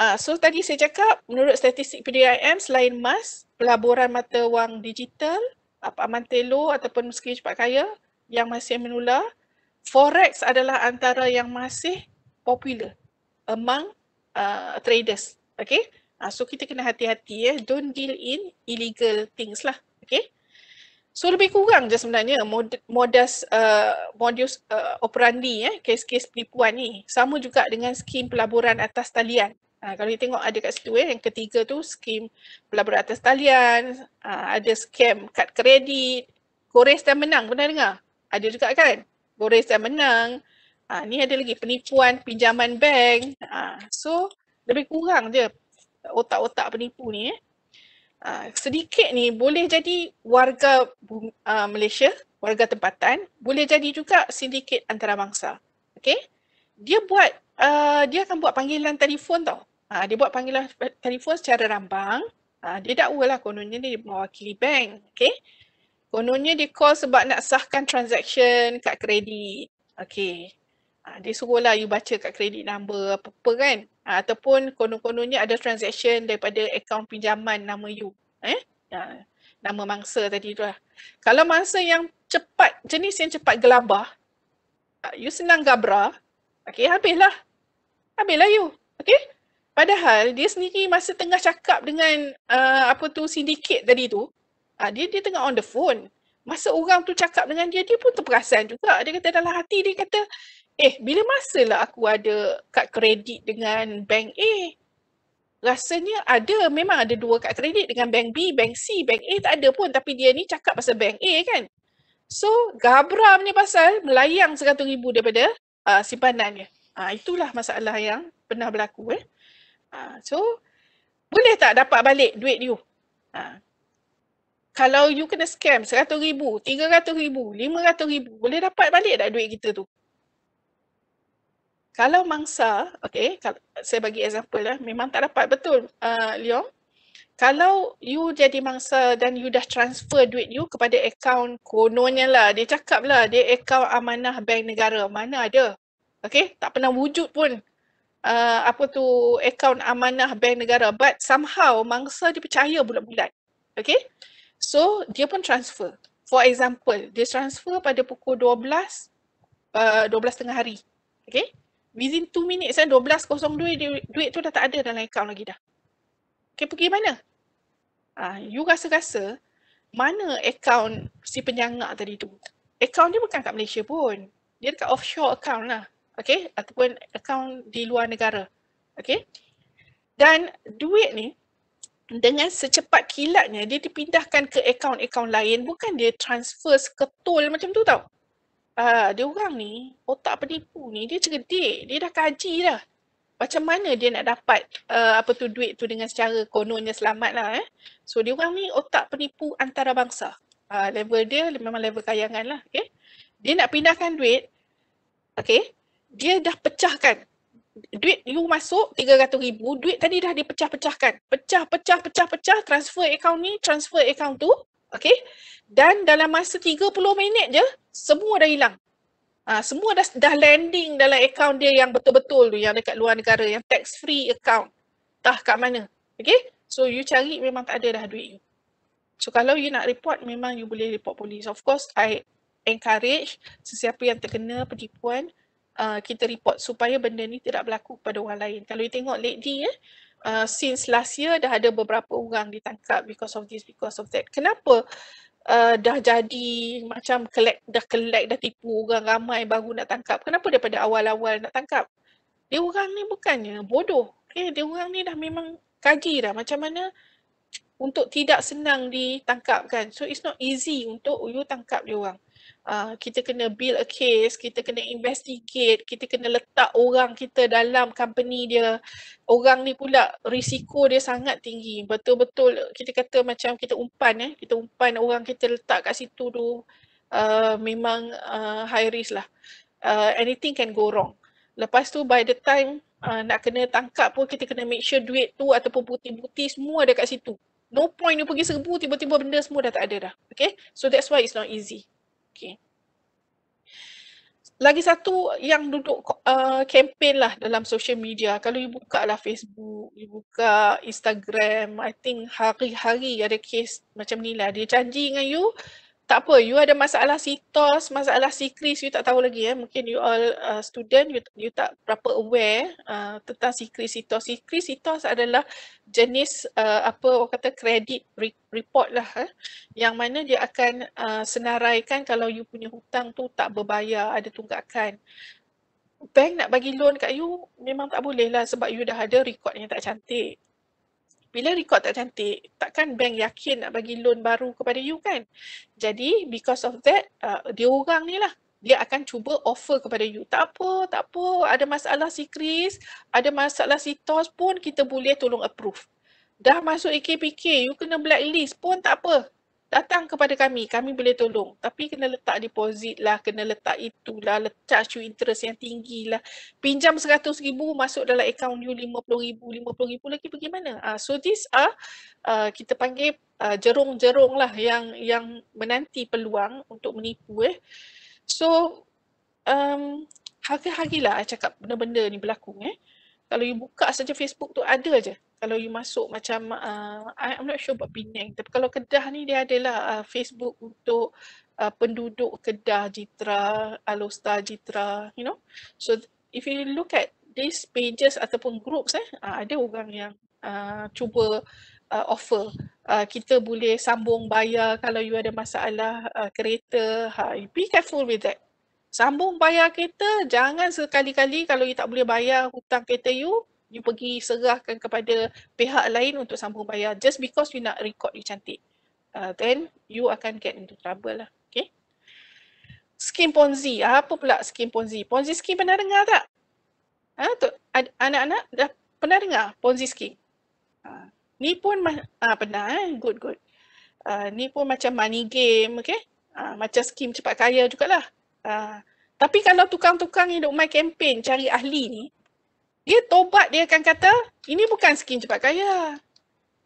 Uh, so tadi saya cakap menurut statistik PDIM selain emas, pelaburan mata wang digital, apa aman telo ataupun meski cepat kaya yang masih menular, forex adalah antara yang masih popular among uh, traders. Okay? Uh, ah, so kita kena hati-hati ya. Don't deal in illegal things lah. Okay? So lebih kurang je sebenarnya mod, modus uh, modus uh, operandi ya, eh, kes-kes penipuan ni. Sama juga dengan skim pelaburan atas talian. Uh, kalau kita tengok ada kat situ eh, yang ketiga tu skim pelabur atas talian, uh, ada skim kad kredit, gores dan menang pernah dengar? Ada juga kan? Gores dan menang. Uh, ni ada lagi penipuan pinjaman bank. Uh, so lebih kurang je otak-otak penipu ni eh. Uh, sedikit ni boleh jadi warga uh, Malaysia, warga tempatan, boleh jadi juga sindiket antarabangsa. Okay? Dia buat, uh, dia akan buat panggilan telefon tau Uh, dia buat panggilan telefon secara rambang. Uh, dia dakwalah kononnya dia mewakili bank. Okay. Kononnya dia call sebab nak sahkan transaction kad kredit. Okay. Uh, ha, dia suruhlah you baca kad kredit number apa-apa kan. Uh, ataupun konon-kononnya ada transaction daripada akaun pinjaman nama you. Eh? Uh, nama mangsa tadi tu lah. Kalau mangsa yang cepat, jenis yang cepat gelabah, uh, you senang gabra, okay habislah. Habislah you. Okay. Padahal dia sendiri masa tengah cakap dengan uh, apa tu sindiket tadi tu, uh, dia dia tengah on the phone. Masa orang tu cakap dengan dia, dia pun terperasan juga. Dia kata dalam hati dia kata, eh bila masa lah aku ada kad kredit dengan bank A? Rasanya ada, memang ada dua kad kredit dengan bank B, bank C, bank A tak ada pun. Tapi dia ni cakap pasal bank A kan. So, gabra ni pasal melayang RM100,000 daripada uh, simpanannya. Uh, itulah masalah yang pernah berlaku. Eh. Ha, so, boleh tak dapat balik duit you? Ha. Kalau you kena scam RM100,000, RM300,000, RM500,000, boleh dapat balik tak duit kita tu? Kalau mangsa, okay, kalau, saya bagi example lah, memang tak dapat betul, uh, Leong. Kalau you jadi mangsa dan you dah transfer duit you kepada akaun kononnya lah, dia cakap lah, dia akaun amanah bank negara, mana ada? Okay, tak pernah wujud pun uh, apa tu akaun amanah bank negara but somehow mangsa dia percaya bulat-bulat. Okay. So dia pun transfer. For example, dia transfer pada pukul 12, uh, 12 tengah hari. Okay. Within 2 minit, saya 12.02, du- duit tu dah tak ada dalam akaun lagi dah. Okay, pergi mana? uh, you rasa-rasa mana akaun si penyangak tadi tu? Akaun dia bukan kat Malaysia pun. Dia dekat offshore account lah okay, ataupun akaun di luar negara. Okay. Dan duit ni dengan secepat kilatnya dia dipindahkan ke akaun-akaun lain bukan dia transfer ke tol macam tu tau. Uh, dia orang ni otak penipu ni dia cerdik, dia dah kaji dah. Macam mana dia nak dapat uh, apa tu duit tu dengan secara kononnya selamat lah eh. So dia orang ni otak penipu antarabangsa. Uh, level dia memang level kayangan lah. Okay. Dia nak pindahkan duit. Okay dia dah pecahkan duit you masuk 300 ribu duit tadi dah dipecah-pecahkan pecah pecah pecah pecah transfer account ni transfer account tu okay dan dalam masa 30 minit je semua dah hilang ha, semua dah, dah landing dalam account dia yang betul-betul tu yang dekat luar negara yang tax free account tah kat mana okay so you cari memang tak ada dah duit you so kalau you nak report memang you boleh report polis of course I encourage sesiapa yang terkena penipuan Uh, kita report supaya benda ni tidak berlaku kepada orang lain. Kalau you tengok lately eh, uh, since last year dah ada beberapa orang ditangkap because of this, because of that. Kenapa uh, dah jadi macam kelek, dah kelek, dah tipu orang ramai baru nak tangkap. Kenapa daripada awal-awal nak tangkap? Dia orang ni bukannya bodoh. Okay? Eh, dia orang ni dah memang kaji dah macam mana untuk tidak senang ditangkapkan. So it's not easy untuk you tangkap dia orang. Ah, kita kena build a case, kita kena investigate, kita kena letak orang kita dalam company dia. Orang ni pula risiko dia sangat tinggi. Betul-betul kita kata macam kita umpan eh, kita umpan orang kita letak kat situ tu uh, memang uh, high risk lah. Uh, anything can go wrong. Lepas tu by the time uh, nak kena tangkap pun kita kena make sure duit tu ataupun bukti-bukti semua ada kat situ. No point you pergi serbu tiba-tiba benda semua dah tak ada dah. Okay? So that's why it's not easy. Okay. Lagi satu yang duduk kempen uh, lah dalam social media. Kalau you buka lah Facebook, you buka Instagram, I think hari-hari ada case macam ni lah. Dia janji dengan you, tak apa, you ada masalah sitos, masalah sikris, you tak tahu lagi ya. Eh. Mungkin you all uh, student, you, you tak berapa aware uh, tentang sikris, sitos. Sikris, sitos adalah jenis uh, apa orang kata credit report lah. Eh. Yang mana dia akan uh, senaraikan kalau you punya hutang tu tak berbayar, ada tunggakan. Bank nak bagi loan kat you, memang tak boleh lah sebab you dah ada record yang tak cantik bila record tak cantik, takkan bank yakin nak bagi loan baru kepada you kan? Jadi because of that, uh, dia orang ni lah dia akan cuba offer kepada you. Tak apa, tak apa. Ada masalah si Chris, ada masalah si Tos pun kita boleh tolong approve. Dah masuk AKPK, you kena blacklist pun tak apa datang kepada kami, kami boleh tolong. Tapi kena letak deposit lah, kena letak itulah, letak charge interest yang tinggi lah. Pinjam RM100,000 masuk dalam account you RM50,000, RM50,000 lagi bagaimana? Uh, so this are uh, kita panggil uh, jerung-jerung lah yang yang menanti peluang untuk menipu eh. So um, harga-hargilah saya cakap benda-benda ni berlaku eh. Kalau you buka saja Facebook tu ada je kalau you masuk macam uh, I'm not sure about Penang tapi kalau Kedah ni dia adalah uh, Facebook untuk uh, penduduk Kedah Jitra, Alostar Jitra, you know. So if you look at these pages ataupun groups eh, uh, ada orang yang uh, cuba uh, offer uh, kita boleh sambung bayar kalau you ada masalah uh, kereta, ha, be careful with that. Sambung bayar kereta, jangan sekali-kali kalau you tak boleh bayar hutang kereta you, you pergi serahkan kepada pihak lain untuk sambung bayar just because you nak record you cantik. Uh, then you akan get into trouble lah. Okay. Skim Ponzi. Apa pula skim Ponzi? Ponzi skim pernah dengar tak? Ha, anak-anak dah pernah dengar Ponzi skim? Ha, ni pun ma- ha, ah, pernah. Eh? Good, good. Uh, ni pun macam money game. Okay. Uh, macam skim cepat kaya jugalah. Uh, tapi kalau tukang-tukang yang duk main campaign cari ahli ni, dia tobat dia akan kata ini bukan skim cepat kaya.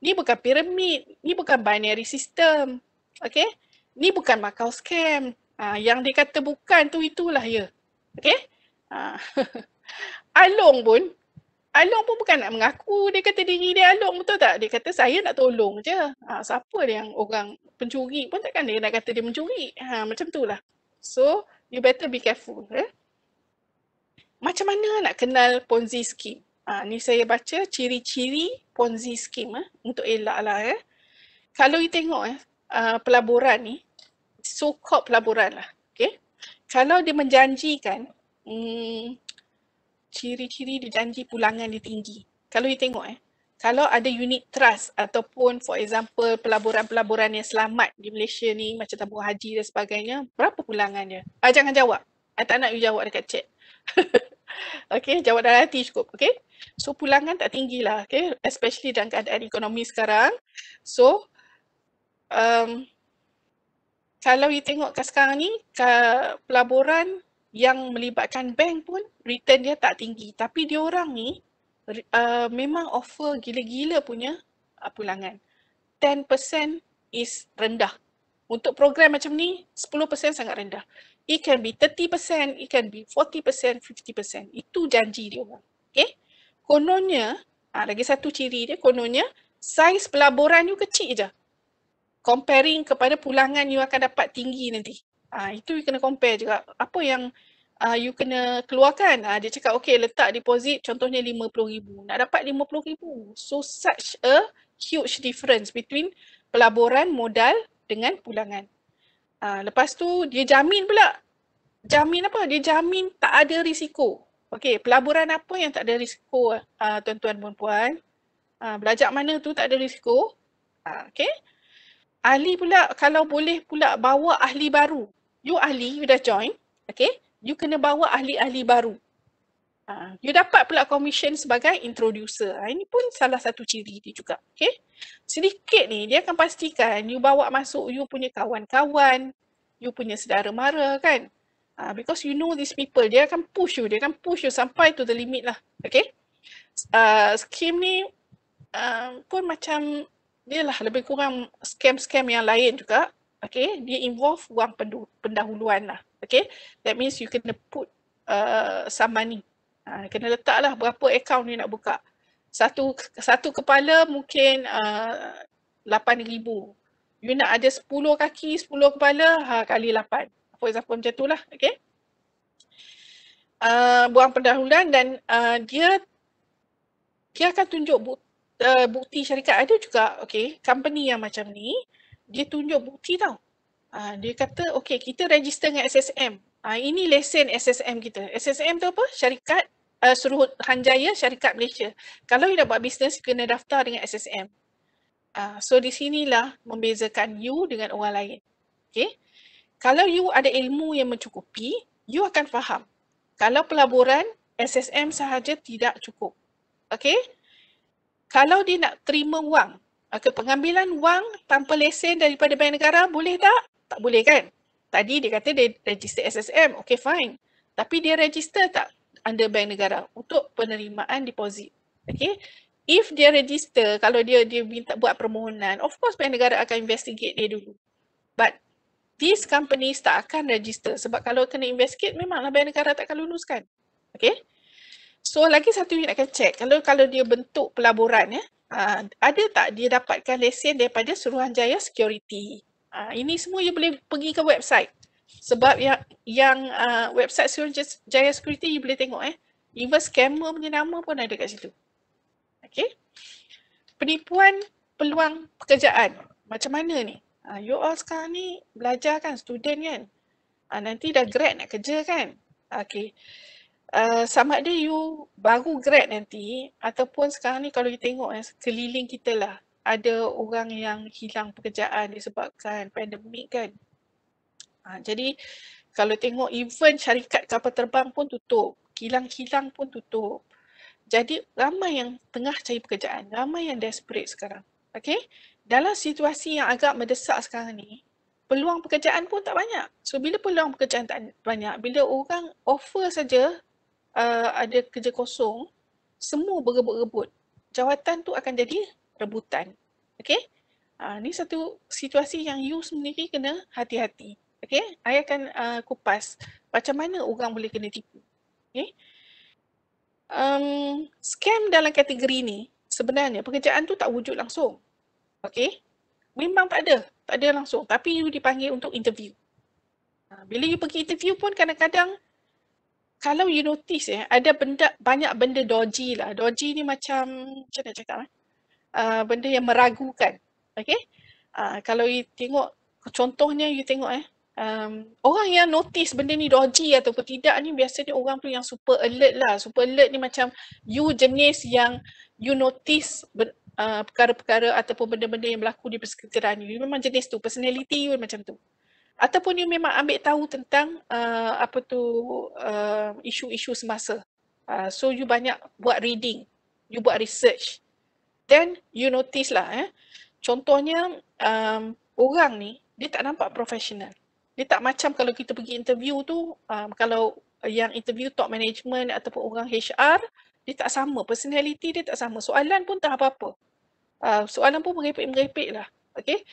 Ni bukan piramid, ni bukan binary system. Okay? Ni bukan Macau scam. Ha, yang dia kata bukan tu itulah ya. Okay? Ha. Along pun, Along pun bukan nak mengaku. Dia kata diri dia Along, betul tak? Dia kata saya nak tolong je. Ha, siapa yang orang pencuri pun takkan dia nak kata dia mencuri. Ha, macam tu lah. So, you better be careful. Eh? macam mana nak kenal Ponzi scheme? Ha, ni saya baca ciri-ciri Ponzi scheme eh, untuk elak lah. Eh. Kalau you tengok eh, ha, pelaburan ni, so-called pelaburan lah. Okay? Kalau dia menjanjikan, hmm, ciri-ciri dia janji pulangan dia tinggi. Kalau you tengok eh, kalau ada unit trust ataupun for example pelaburan-pelaburan yang selamat di Malaysia ni macam tabung haji dan sebagainya, berapa pulangannya? Ah, jangan jawab. I tak nak you jawab dekat chat. Okay, jawab dalam hati cukup. Okay, So pulangan tak tinggi lah. Okay, Especially dalam keadaan ekonomi sekarang. So um, kalau you tengok kat sekarang ni, ke pelaburan yang melibatkan bank pun return dia tak tinggi. Tapi dia orang ni uh, memang offer gila-gila punya uh, pulangan. 10% is rendah. Untuk program macam ni, 10% sangat rendah. It can be 30%, it can be 40%, 50%. Itu janji dia Okay? Kononnya, ha, lagi satu ciri dia, kononnya saiz pelaburan you kecil je. Comparing kepada pulangan you akan dapat tinggi nanti. Ha, itu you kena compare juga. Apa yang uh, you kena keluarkan. Ha, dia cakap, okay, letak deposit contohnya RM50,000. Nak dapat RM50,000. So, such a huge difference between pelaburan modal dengan pulangan. Ah, lepas tu dia jamin pula. Jamin apa? Dia jamin tak ada risiko. Okey, pelaburan apa yang tak ada risiko ah, tuan-tuan dan puan? Uh, ah, belajar mana tu tak ada risiko? Uh, Okey. Ahli pula kalau boleh pula bawa ahli baru. You ahli, you dah join. Okey. You kena bawa ahli-ahli baru. Ha, you dapat pula commission sebagai introducer. Ha, ini pun salah satu ciri dia juga. Okay? Sedikit ni dia akan pastikan you bawa masuk you punya kawan-kawan, you punya saudara mara kan. Ha, because you know these people, dia akan push you, dia akan push you sampai to the limit lah. Okay? Uh, scheme ni uh, pun macam dia lah lebih kurang scam-scam yang lain juga. Okay? Dia involve wang pendahuluan lah. Okay? That means you kena put uh, some money Ha, kena letaklah berapa akaun ni nak buka. Satu satu kepala mungkin uh, 8,000. You nak ada 10 kaki, 10 kepala, ha, kali 8. For example macam lah, Okay. Uh, buang pendahuluan dan uh, dia dia akan tunjuk bukti, uh, bukti syarikat ada juga. Okay. Company yang macam ni, dia tunjuk bukti tau. Uh, dia kata, okay, kita register dengan SSM. Uh, ha, ini lesen SSM kita. SSM tu apa? Syarikat uh, eh, suruh Hanjaya Syarikat Malaysia. Kalau you nak buat bisnes, kena daftar dengan SSM. Uh, ah, so di sinilah membezakan you dengan orang lain. Okay. Kalau you ada ilmu yang mencukupi, you akan faham. Kalau pelaburan, SSM sahaja tidak cukup. Okay. Kalau dia nak terima wang, okay, ah, pengambilan wang tanpa lesen daripada bank negara boleh tak? Tak boleh kan? Tadi dia kata dia register SSM. Okay fine. Tapi dia register tak? under bank negara untuk penerimaan deposit. Okay. If dia register, kalau dia dia minta buat permohonan, of course bank negara akan investigate dia dulu. But these companies tak akan register sebab kalau kena investigate memanglah bank negara takkan luluskan. Okay. So lagi satu yang nak kena check, kalau kalau dia bentuk pelaburan ya, ah, ada tak dia dapatkan lesen daripada Suruhanjaya Security? Ah, ini semua you boleh pergi ke website sebab yang yang uh, website Suruhanjaya Jaya Security you boleh tengok eh even scammer punya nama pun ada kat situ. Okay, Penipuan peluang pekerjaan. Macam mana ni? Uh, you all sekarang ni belajar kan student kan? Uh, nanti dah grad nak kerja kan? Okay, Uh, sama ada you baru grad nanti ataupun sekarang ni kalau you tengok eh, keliling kita lah ada orang yang hilang pekerjaan disebabkan pandemik kan Ha, jadi kalau tengok even syarikat kapal terbang pun tutup, kilang-kilang pun tutup. Jadi ramai yang tengah cari pekerjaan, ramai yang desperate sekarang. Okay? Dalam situasi yang agak mendesak sekarang ni, peluang pekerjaan pun tak banyak. So bila peluang pekerjaan tak banyak, bila orang offer saja uh, ada kerja kosong, semua berebut-rebut. Jawatan tu akan jadi rebutan. Okay? Ha, ni satu situasi yang you sendiri kena hati-hati. Okay, saya akan uh, kupas macam mana orang boleh kena tipu. Okay, Um, scam dalam kategori ni sebenarnya pekerjaan tu tak wujud langsung. Okay, Memang tak ada, tak ada langsung tapi you dipanggil untuk interview. Ha, bila you pergi interview pun kadang-kadang kalau you notice ya, ada benda banyak benda doji lah. Doji ni macam macam nak cakap eh? Uh, benda yang meragukan. Okay, Uh, kalau you tengok contohnya you tengok eh um, orang yang notice benda ni dodgy ataupun tidak ni biasanya orang tu yang super alert lah. Super alert ni macam you jenis yang you notice perkara uh, perkara-perkara ataupun benda-benda yang berlaku di persekitaran you. You memang jenis tu, personality you macam tu. Ataupun you memang ambil tahu tentang uh, apa tu uh, isu-isu semasa. Uh, so you banyak buat reading, you buat research. Then you notice lah eh. Contohnya um, orang ni dia tak nampak profesional dia tak macam kalau kita pergi interview tu um, kalau yang interview top management ataupun orang HR dia tak sama personality dia tak sama soalan pun tak apa-apa uh, soalan pun merepek-merepek lah okay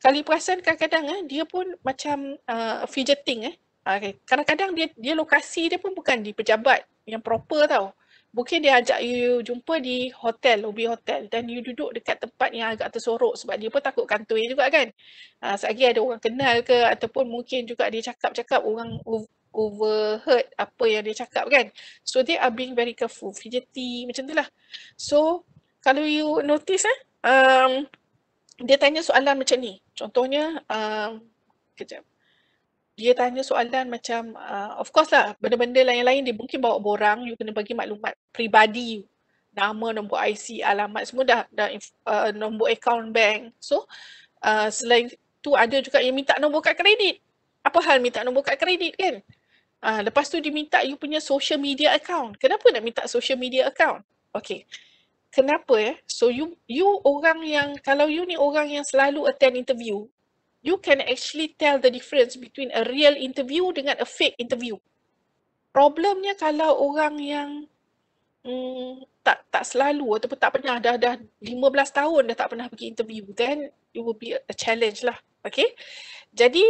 kali perasan kadang-kadang eh, dia pun macam uh, fidgeting eh ah, okay. kadang-kadang dia dia lokasi dia pun bukan di pejabat yang proper tau mungkin dia ajak you jumpa di hotel, lobby hotel dan you duduk dekat tempat yang agak tersorok sebab dia pun takut kantui juga kan. Uh, ah, Sekejap ada orang kenal ke ataupun mungkin juga dia cakap-cakap orang overheard apa yang dia cakap kan. So they are being very careful, fidgety macam tu lah. So kalau you notice eh, um, dia tanya soalan macam ni. Contohnya, um, kejap dia tanya soalan macam uh, of course lah benda-benda lain-lain dia mungkin bawa borang you kena bagi maklumat peribadi you nama nombor IC alamat semua dah dah uh, nombor account bank so uh, selain tu ada juga yang minta nombor kad kredit apa hal minta nombor kad kredit kan uh, lepas tu diminta you punya social media account kenapa nak minta social media account okay kenapa eh so you you orang yang kalau you ni orang yang selalu attend interview you can actually tell the difference between a real interview dengan a fake interview. Problemnya kalau orang yang mm, tak tak selalu ataupun tak pernah dah dah 15 tahun dah tak pernah pergi interview then it will be a challenge lah. Okay. Jadi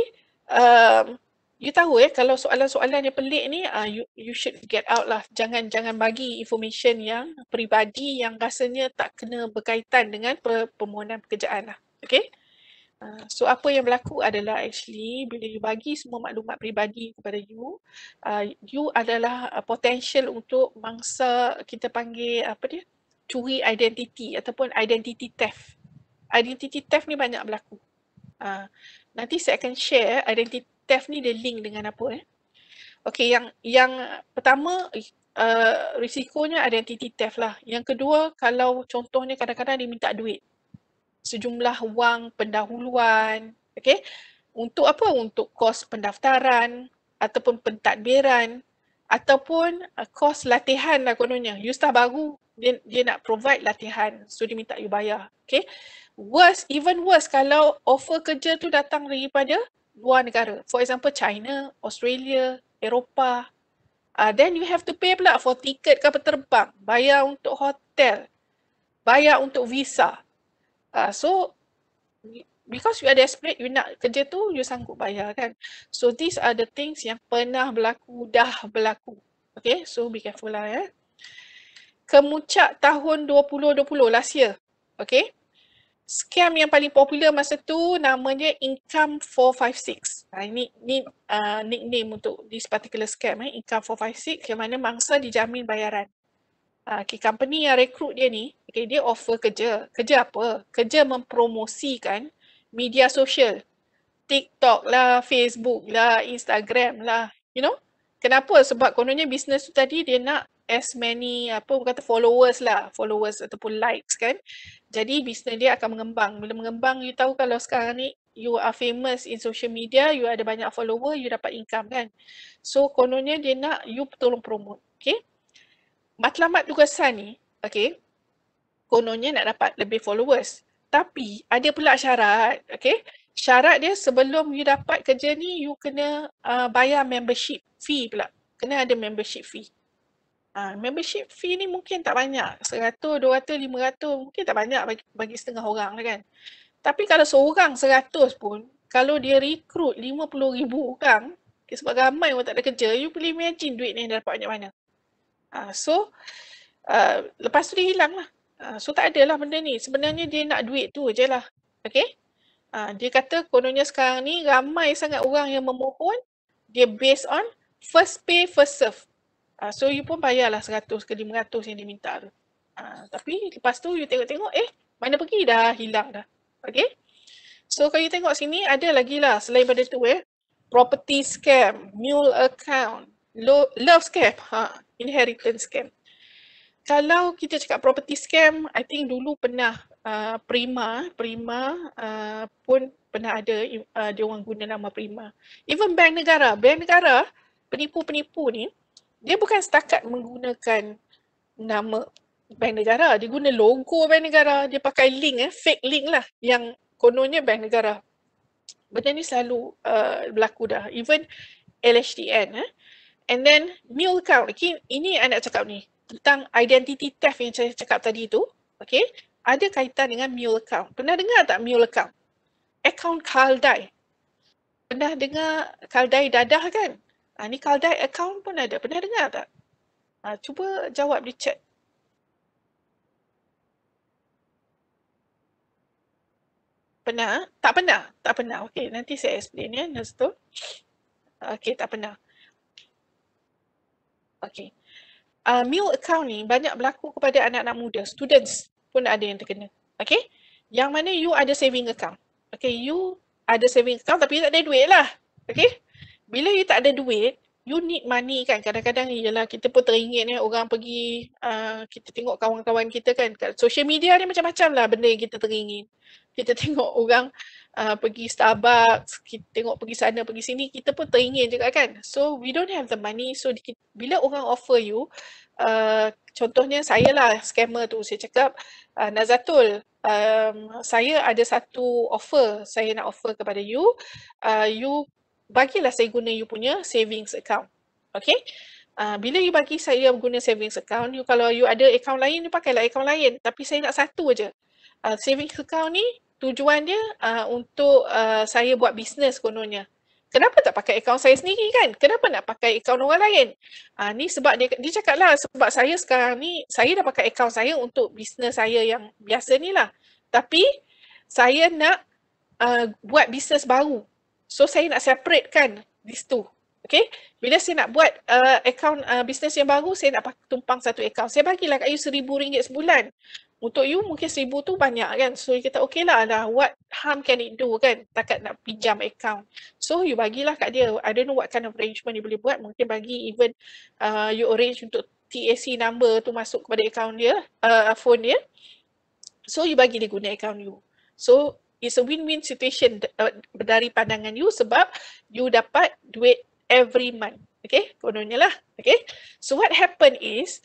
um, you tahu eh kalau soalan-soalan yang pelik ni uh, you, you should get out lah. Jangan jangan bagi information yang peribadi yang rasanya tak kena berkaitan dengan permohonan pekerjaan lah. Okay. Ah, so apa yang berlaku adalah actually bila you bagi semua maklumat peribadi kepada you, uh, you adalah uh, potential untuk mangsa kita panggil apa dia? curi identiti ataupun identity theft. Identity theft ni banyak berlaku. Uh, nanti saya akan share identity theft ni dia link dengan apa eh. Okay, yang yang pertama uh, risikonya identity theft lah. Yang kedua kalau contohnya kadang-kadang dia minta duit sejumlah wang pendahuluan. Okey. Untuk apa? Untuk kos pendaftaran ataupun pentadbiran ataupun uh, kos latihan lah kononnya. You start baru, dia, dia nak provide latihan. So, dia minta you bayar. Okay. Worse, even worse kalau offer kerja tu datang daripada luar negara. For example, China, Australia, Eropah. Uh, then you have to pay pula for tiket kapal terbang. Bayar untuk hotel. Bayar untuk visa. Uh, so because you are desperate, you nak kerja tu, you sanggup bayar kan. So these are the things yang pernah berlaku, dah berlaku. Okay, so be careful lah ya. Eh. Kemuncak tahun 2020, last year. Okay, scam yang paling popular masa tu namanya Income 456. Nah, ini ini uh, nickname untuk this particular scam. Eh. Income 456 yang mana mangsa dijamin bayaran. Ah, okay, company yang rekrut dia ni, okay, dia offer kerja. Kerja apa? Kerja mempromosikan media sosial. TikTok lah, Facebook lah, Instagram lah. You know? Kenapa? Sebab kononnya bisnes tu tadi dia nak as many apa kata followers lah followers ataupun likes kan jadi bisnes dia akan mengembang bila mengembang you tahu kalau sekarang ni you are famous in social media you ada banyak follower you dapat income kan so kononnya dia nak you tolong promote okay matlamat tugasan ni, okay, kononnya nak dapat lebih followers. Tapi ada pula syarat, okay, syarat dia sebelum you dapat kerja ni, you kena uh, bayar membership fee pula. Kena ada membership fee. Ha, membership fee ni mungkin tak banyak. 100, 200, 500 mungkin tak banyak bagi, bagi setengah orang lah kan. Tapi kalau seorang 100 pun, kalau dia recruit 50 ribu orang, okay, sebab ramai orang tak ada kerja, you boleh imagine duit ni dia dapat banyak mana. Uh, so uh, lepas tu dia hilang lah. Uh, ah, so tak adalah benda ni. Sebenarnya dia nak duit tu je lah. Okay. Uh, dia kata kononnya sekarang ni ramai sangat orang yang memohon dia based on first pay first serve. Uh, so you pun bayarlah 100 ke 500 yang dia minta tu. Uh, tapi lepas tu you tengok-tengok eh mana pergi dah hilang dah. Okay. So kalau you tengok sini ada lagi lah selain daripada tu eh. Property scam, mule account, love scam, ha, inheritance scam. Kalau kita cakap property scam, I think dulu pernah uh, Prima, Prima uh, pun pernah ada uh, dia orang guna nama Prima. Even bank negara, bank negara penipu-penipu ni dia bukan setakat menggunakan nama bank negara, dia guna logo bank negara, dia pakai link eh, fake link lah yang kononnya bank negara. Benda ni selalu uh, berlaku dah. Even LHDN eh. And then new account. Okay, ini yang nak cakap ni. Tentang identity theft yang saya cakap tadi itu, Okay. Ada kaitan dengan mule account. Pernah dengar tak mule account? Account Kaldai. Pernah dengar Kaldai Dadah kan? Ha, ni Kaldai account pun ada. Pernah dengar tak? Ha, cuba jawab di chat. Pernah? Tak pernah? Tak pernah. Okay, nanti saya explain ya. Nasto. Okay, tak pernah. Okay. Uh, ah, meal account ni banyak berlaku kepada anak-anak muda, students pun ada yang terkena. Okay. Yang mana you ada saving account. Okay, you ada saving account tapi tak ada duit lah. Okay. Bila you tak ada duit, you need money kan. Kadang-kadang ialah kita pun teringin ya, orang pergi, uh, kita tengok kawan-kawan kita kan. Social media ni macam-macam lah benda yang kita teringin kita tengok orang uh, pergi Starbucks, kita tengok pergi sana, pergi sini, kita pun teringin juga kan. So we don't have the money. So di, bila orang offer you, uh, contohnya saya lah scammer tu, saya cakap uh, Nazatul, um, saya ada satu offer saya nak offer kepada you. Uh, you bagilah saya guna you punya savings account. Okay? Uh, bila you bagi saya guna savings account, you kalau you ada account lain, you pakailah account lain. Tapi saya nak satu aja uh, savings account ni tujuan dia uh, untuk uh, saya buat bisnes kononnya. Kenapa tak pakai akaun saya sendiri kan? Kenapa nak pakai akaun orang lain? Uh, ni sebab dia, dia cakap lah sebab saya sekarang ni saya dah pakai akaun saya untuk bisnes saya yang biasa ni lah. Tapi saya nak uh, buat bisnes baru. So saya nak separate kan these two. Okay. Bila saya nak buat uh, akaun uh, bisnes yang baru, saya nak tumpang satu akaun. Saya bagilah kat you RM1,000 sebulan untuk you mungkin seribu tu banyak kan. So you kata okay lah, lah what harm can it do kan takat nak pinjam account. So you bagilah kat dia, I don't know what kind of arrangement you boleh buat. Mungkin bagi even uh, you arrange untuk TAC number tu masuk kepada account dia, uh, phone dia. So you bagi dia guna account you. So it's a win-win situation uh, dari pandangan you sebab you dapat duit every month. Okay, kononnya lah. Okay, so what happen is,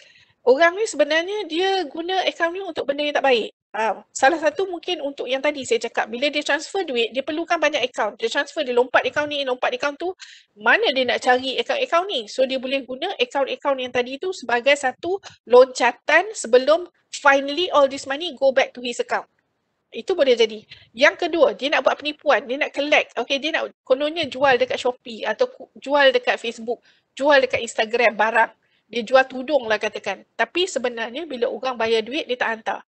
orang ni sebenarnya dia guna account ni untuk benda yang tak baik. Um, salah satu mungkin untuk yang tadi saya cakap bila dia transfer duit dia perlukan banyak account dia transfer dia lompat account ni lompat account tu mana dia nak cari account-account ni so dia boleh guna account-account yang tadi tu sebagai satu loncatan sebelum finally all this money go back to his account itu boleh jadi yang kedua dia nak buat penipuan dia nak collect okay dia nak kononnya jual dekat Shopee atau jual dekat Facebook jual dekat Instagram barang dia jual tudung lah katakan. Tapi sebenarnya bila orang bayar duit, dia tak hantar.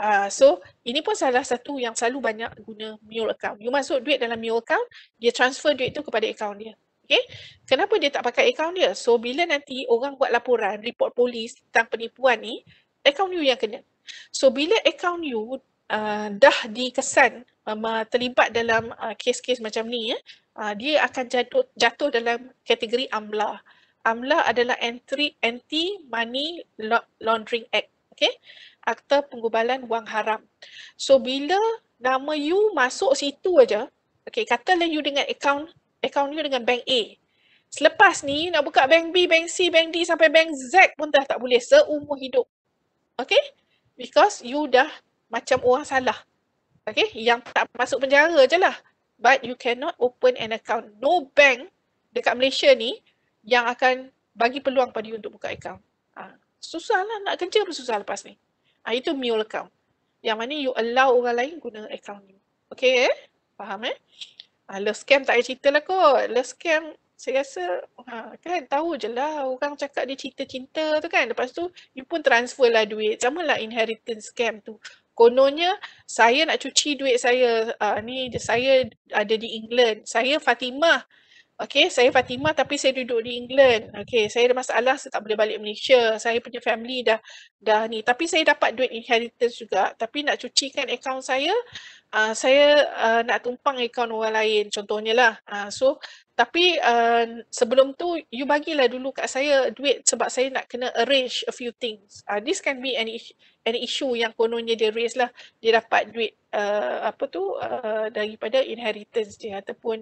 Uh, so, ini pun salah satu yang selalu banyak guna mule account. You masuk duit dalam mule account, dia transfer duit tu kepada account dia. Okay? Kenapa dia tak pakai account dia? So, bila nanti orang buat laporan, report polis tentang penipuan ni, account you yang kena. So, bila account you uh, dah dikesan um, terlibat dalam uh, kes-kes macam ni, eh, uh, dia akan jatuh, jatuh dalam kategori amlah. AMLA adalah entry anti money laundering act okey akta penggubalan wang haram so bila nama you masuk situ aja okey katalah you dengan account account you dengan bank A selepas ni nak buka bank B bank C bank D sampai bank Z pun dah tak boleh seumur hidup okey because you dah macam orang salah okey yang tak masuk penjara je lah but you cannot open an account no bank dekat Malaysia ni yang akan bagi peluang pada you untuk buka account. Ha. Ah. Susah lah nak kerja pun susah lepas ni. Ha, itu mule account. Yang mana you allow orang lain guna account ni. Okay eh? Faham eh? Ha, love scam tak payah cerita lah kot. Love scam saya rasa ha, kan tahu je lah orang cakap dia cinta-cinta tu kan. Lepas tu you pun transfer lah duit. Sama lah inheritance scam tu. Kononnya saya nak cuci duit saya. Ha, ni saya ada di England. Saya Fatimah. Okay, saya Fatima tapi saya duduk di England. Okay, saya ada masalah, saya tak boleh balik Malaysia. Saya punya family dah dah ni. Tapi saya dapat duit inheritance juga. Tapi nak cuci kan akaun saya, uh, saya uh, nak tumpang akaun orang lain contohnya lah. Uh, so, tapi uh, sebelum tu, you bagilah dulu kat saya duit sebab saya nak kena arrange a few things. Uh, this can be an issue, an issue yang kononnya dia raise lah. Dia dapat duit uh, apa tu uh, daripada inheritance dia ataupun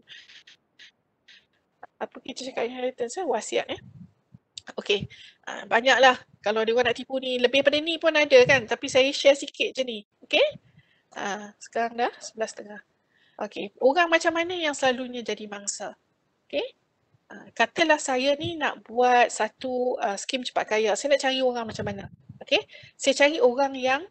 apa kita cakap inheritance eh? wasiat eh okay uh, ah, banyaklah kalau dia nak tipu ni lebih pada ni pun ada kan tapi saya share sikit je ni okay uh, ah, sekarang dah 11 setengah, okay orang macam mana yang selalunya jadi mangsa okay uh, ah, katalah saya ni nak buat satu uh, skim cepat kaya saya nak cari orang macam mana okay saya cari orang yang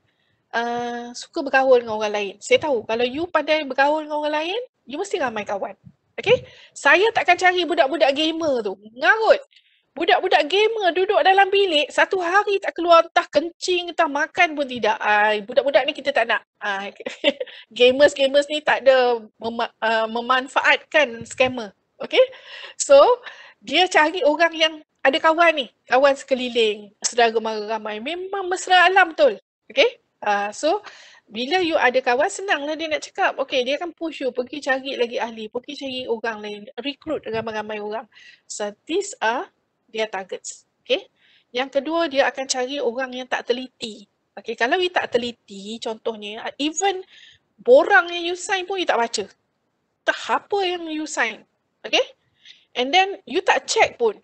Uh, suka bergaul dengan orang lain. Saya tahu kalau you pandai bergaul dengan orang lain, you mesti ramai kawan. Okay? Saya takkan cari budak-budak gamer tu. Ngarut. Budak-budak gamer duduk dalam bilik satu hari tak keluar entah kencing entah makan pun tidak. budak-budak ni kita tak nak. gamers-gamers ni tak ada mema- uh, memanfaatkan scammer. Okay? So, dia cari orang yang ada kawan ni. Kawan sekeliling. Sedara mara ramai. Memang mesra alam betul. Okay? Uh, ah, so, bila you ada kawan senanglah dia nak cakap okay dia akan push you pergi cari lagi ahli pergi cari orang lain recruit ramai-ramai orang so these ah dia targets okay yang kedua dia akan cari orang yang tak teliti okay kalau dia tak teliti contohnya even borang yang you sign pun dia tak baca tak apa yang you sign okay and then you tak check pun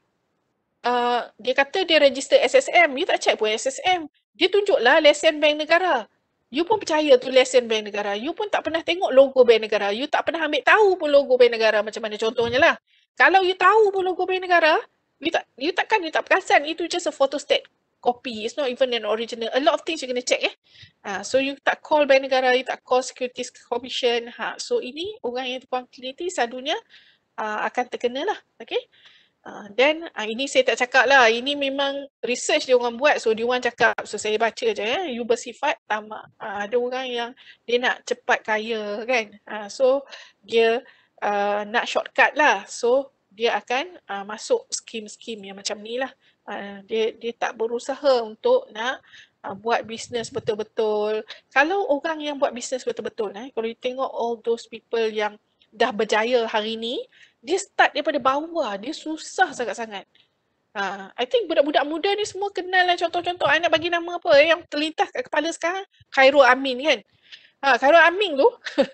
uh, dia kata dia register SSM, you tak check pun SSM. Dia tunjuklah lesen bank negara. You pun percaya tu lesson bank negara. You pun tak pernah tengok logo bank negara. You tak pernah ambil tahu pun logo bank negara macam mana contohnya lah. Kalau you tahu pun logo bank negara, you tak you takkan you tak perasan itu just a photo stat copy. It's not even an original. A lot of things you kena check eh. Uh, so you tak call bank negara, you tak call securities commission. Ha. So ini orang yang tuan kliniti selalunya uh, akan terkena lah. Okay. Dan uh, uh, ini saya tak cakap lah, ini memang research dia orang buat so dia orang cakap, so saya baca je eh. you bersifat tamak. Ah, uh, ah, ada orang yang dia nak cepat kaya kan, uh, so dia uh, nak shortcut lah, so dia akan uh, masuk skim-skim yang macam ni lah. Uh, dia, dia tak berusaha untuk nak uh, buat bisnes betul-betul. Kalau orang yang buat bisnes betul-betul, eh, kalau you tengok all those people yang dah berjaya hari ni, dia start daripada bawah. Dia susah sangat-sangat. Ha, I think budak-budak muda ni semua kenal lah contoh-contoh. I nak bagi nama apa eh, yang terlintas kat kepala sekarang. Khairul Amin kan. Ha, Khairul Amin tu,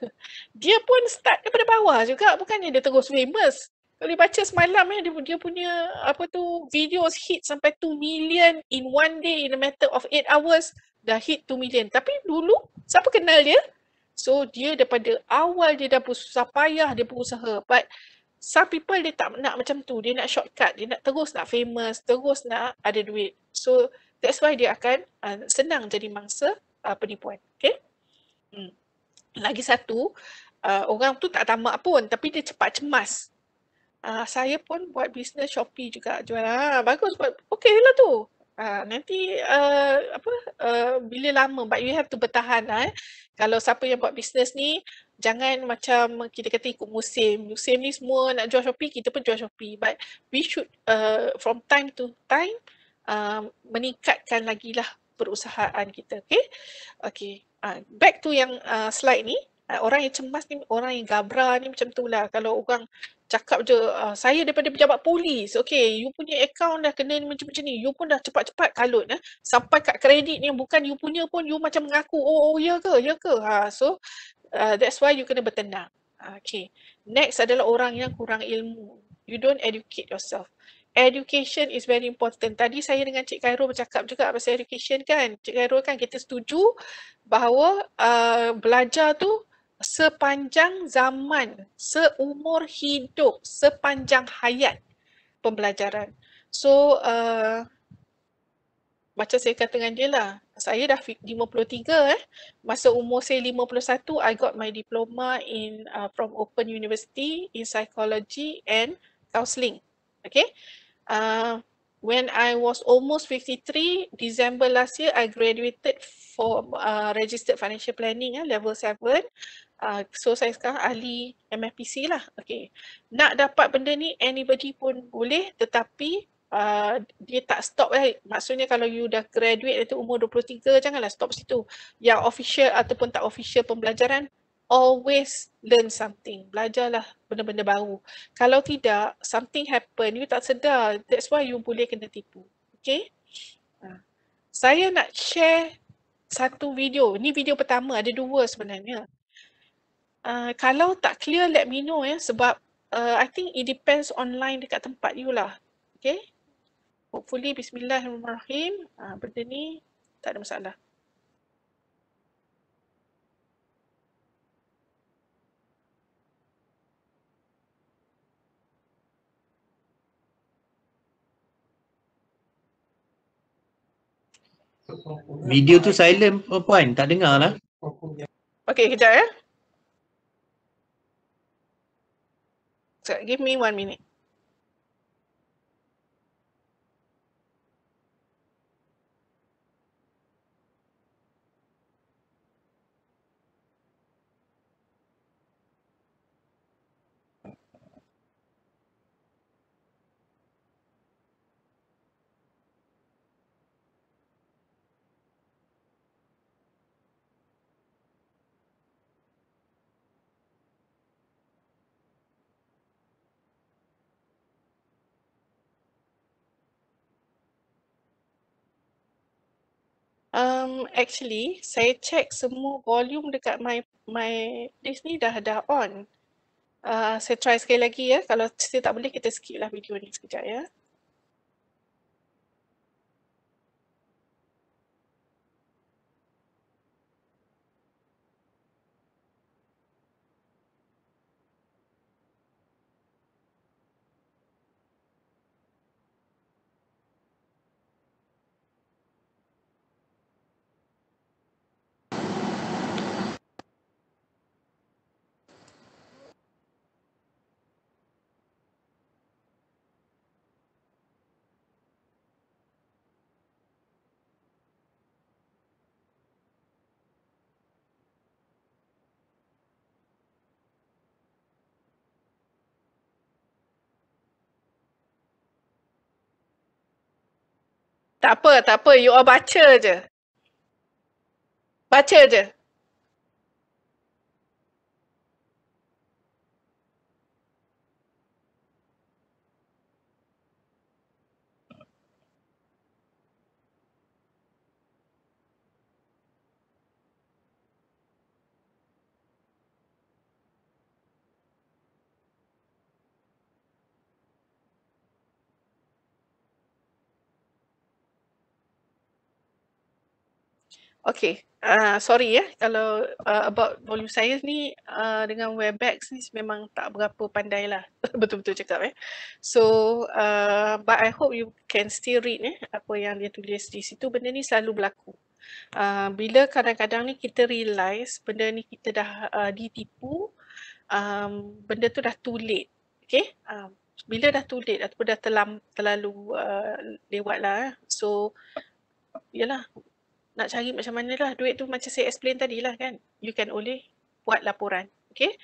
dia pun start daripada bawah juga. Bukannya dia terus famous. Kalau dia baca semalam eh, dia, dia punya apa tu video hit sampai 2 million in one day in a matter of 8 hours. Dah hit 2 million. Tapi dulu, siapa kenal dia? So dia daripada awal dia dah bersusah payah dia berusaha but some people dia tak nak macam tu. Dia nak shortcut, dia nak terus nak famous, terus nak ada duit. So that's why dia akan uh, senang jadi mangsa uh, penipuan. Okay. Hmm. Lagi satu, uh, orang tu tak tamak pun tapi dia cepat cemas. Uh, saya pun buat bisnes Shopee juga jual. Ah, bagus buat. Okay lah tu. Ah, nanti uh, apa uh, bila lama but you have to bertahan lah, eh. kalau siapa yang buat bisnes ni jangan macam kita kata ikut musim musim ni semua nak jual Shopee kita pun jual Shopee but we should uh, from time to time uh, meningkatkan lagi lah perusahaan kita okay okay uh, back to yang uh, slide ni Eh, orang yang cemas ni, orang yang gabra ni macam tu lah. Kalau orang cakap je, ah, saya daripada pejabat polis, okay, you punya account dah kena macam-macam ni, you pun dah cepat-cepat kalut. Eh. Sampai kat kredit ni, yang bukan you punya pun, you macam mengaku, oh, oh ya ke, ya ke. Ha, so, uh, that's why you kena bertenang. Ah, okay, next adalah orang yang kurang ilmu. You don't educate yourself. Education is very important. Tadi saya dengan Cik Khairul bercakap juga pasal education kan. Cik Khairul kan kita setuju bahawa uh, belajar tu sepanjang zaman, seumur hidup, sepanjang hayat pembelajaran. So, uh, macam saya kata dengan dia lah, saya dah 53 eh. Masa umur saya 51, I got my diploma in uh, from Open University in Psychology and Counseling. Okay. Uh, when I was almost 53, December last year, I graduated for uh, Registered Financial Planning eh, level 7. Uh, so saya sekarang ahli MFPC lah. Okay. Nak dapat benda ni anybody pun boleh tetapi uh, dia tak stop lah. Maksudnya kalau you dah graduate itu umur 23 janganlah stop situ. Yang official ataupun tak official pembelajaran always learn something. Belajarlah benda-benda baru. Kalau tidak, something happen. You tak sedar. That's why you boleh kena tipu. Okay? Uh, ah. saya nak share satu video. Ni video pertama. Ada dua sebenarnya. Uh, kalau tak clear, let me know ya. Sebab uh, I think it depends online dekat tempat you lah. Okay. Hopefully, bismillahirrahmanirrahim. Uh, benda ni tak ada masalah.
Video tu silent puan, tak dengar lah.
Okay, kejap ya. Eh? give me one minute. Um, actually, saya check semua volume dekat my my this ni dah dah on. Uh, saya try sekali lagi ya. Kalau saya tak boleh, kita skip lah video ni sekejap ya. Tak apa, tak apa. You all baca je. Baca je. Okay, uh, sorry ya kalau uh, about volume saya ni uh, dengan Webex ni memang tak berapa pandai lah betul-betul cakap eh. So, uh, but I hope you can still read eh, apa yang dia tulis di situ. Benda ni selalu berlaku. Uh, bila kadang-kadang ni kita realise benda ni kita dah uh, ditipu, um, benda tu dah too late. Okay, um, bila dah too late ataupun dah terlalu, terlalu uh, lewat lah. Eh. So, yalah nak cari macam mana lah duit tu macam saya explain tadi lah kan you can only buat laporan okay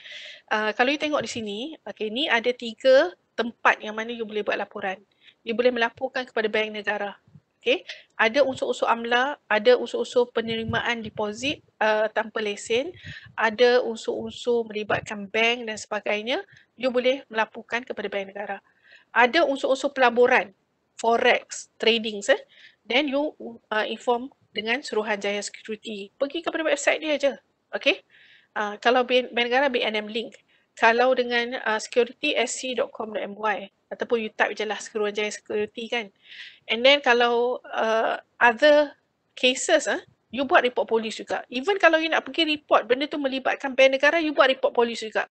uh, kalau you tengok di sini okay ni ada tiga tempat yang mana you boleh buat laporan you boleh melaporkan kepada bank negara okay ada unsur-unsur amla ada unsur-unsur penerimaan deposit uh, tanpa lesen ada unsur-unsur melibatkan bank dan sebagainya you boleh melaporkan kepada bank negara ada unsur-unsur pelaburan forex trading eh then you uh, inform dengan Suruhanjaya Security. Pergi kepada website dia aja, Okay? Uh, kalau negara BNM link. Kalau dengan uh, ah, securitysc.com.my ataupun you type je lah Suruhanjaya Security kan. And then kalau uh, other cases, huh, you buat report polis juga. Even kalau you nak pergi report, benda tu melibatkan bank negara, you buat report polis juga.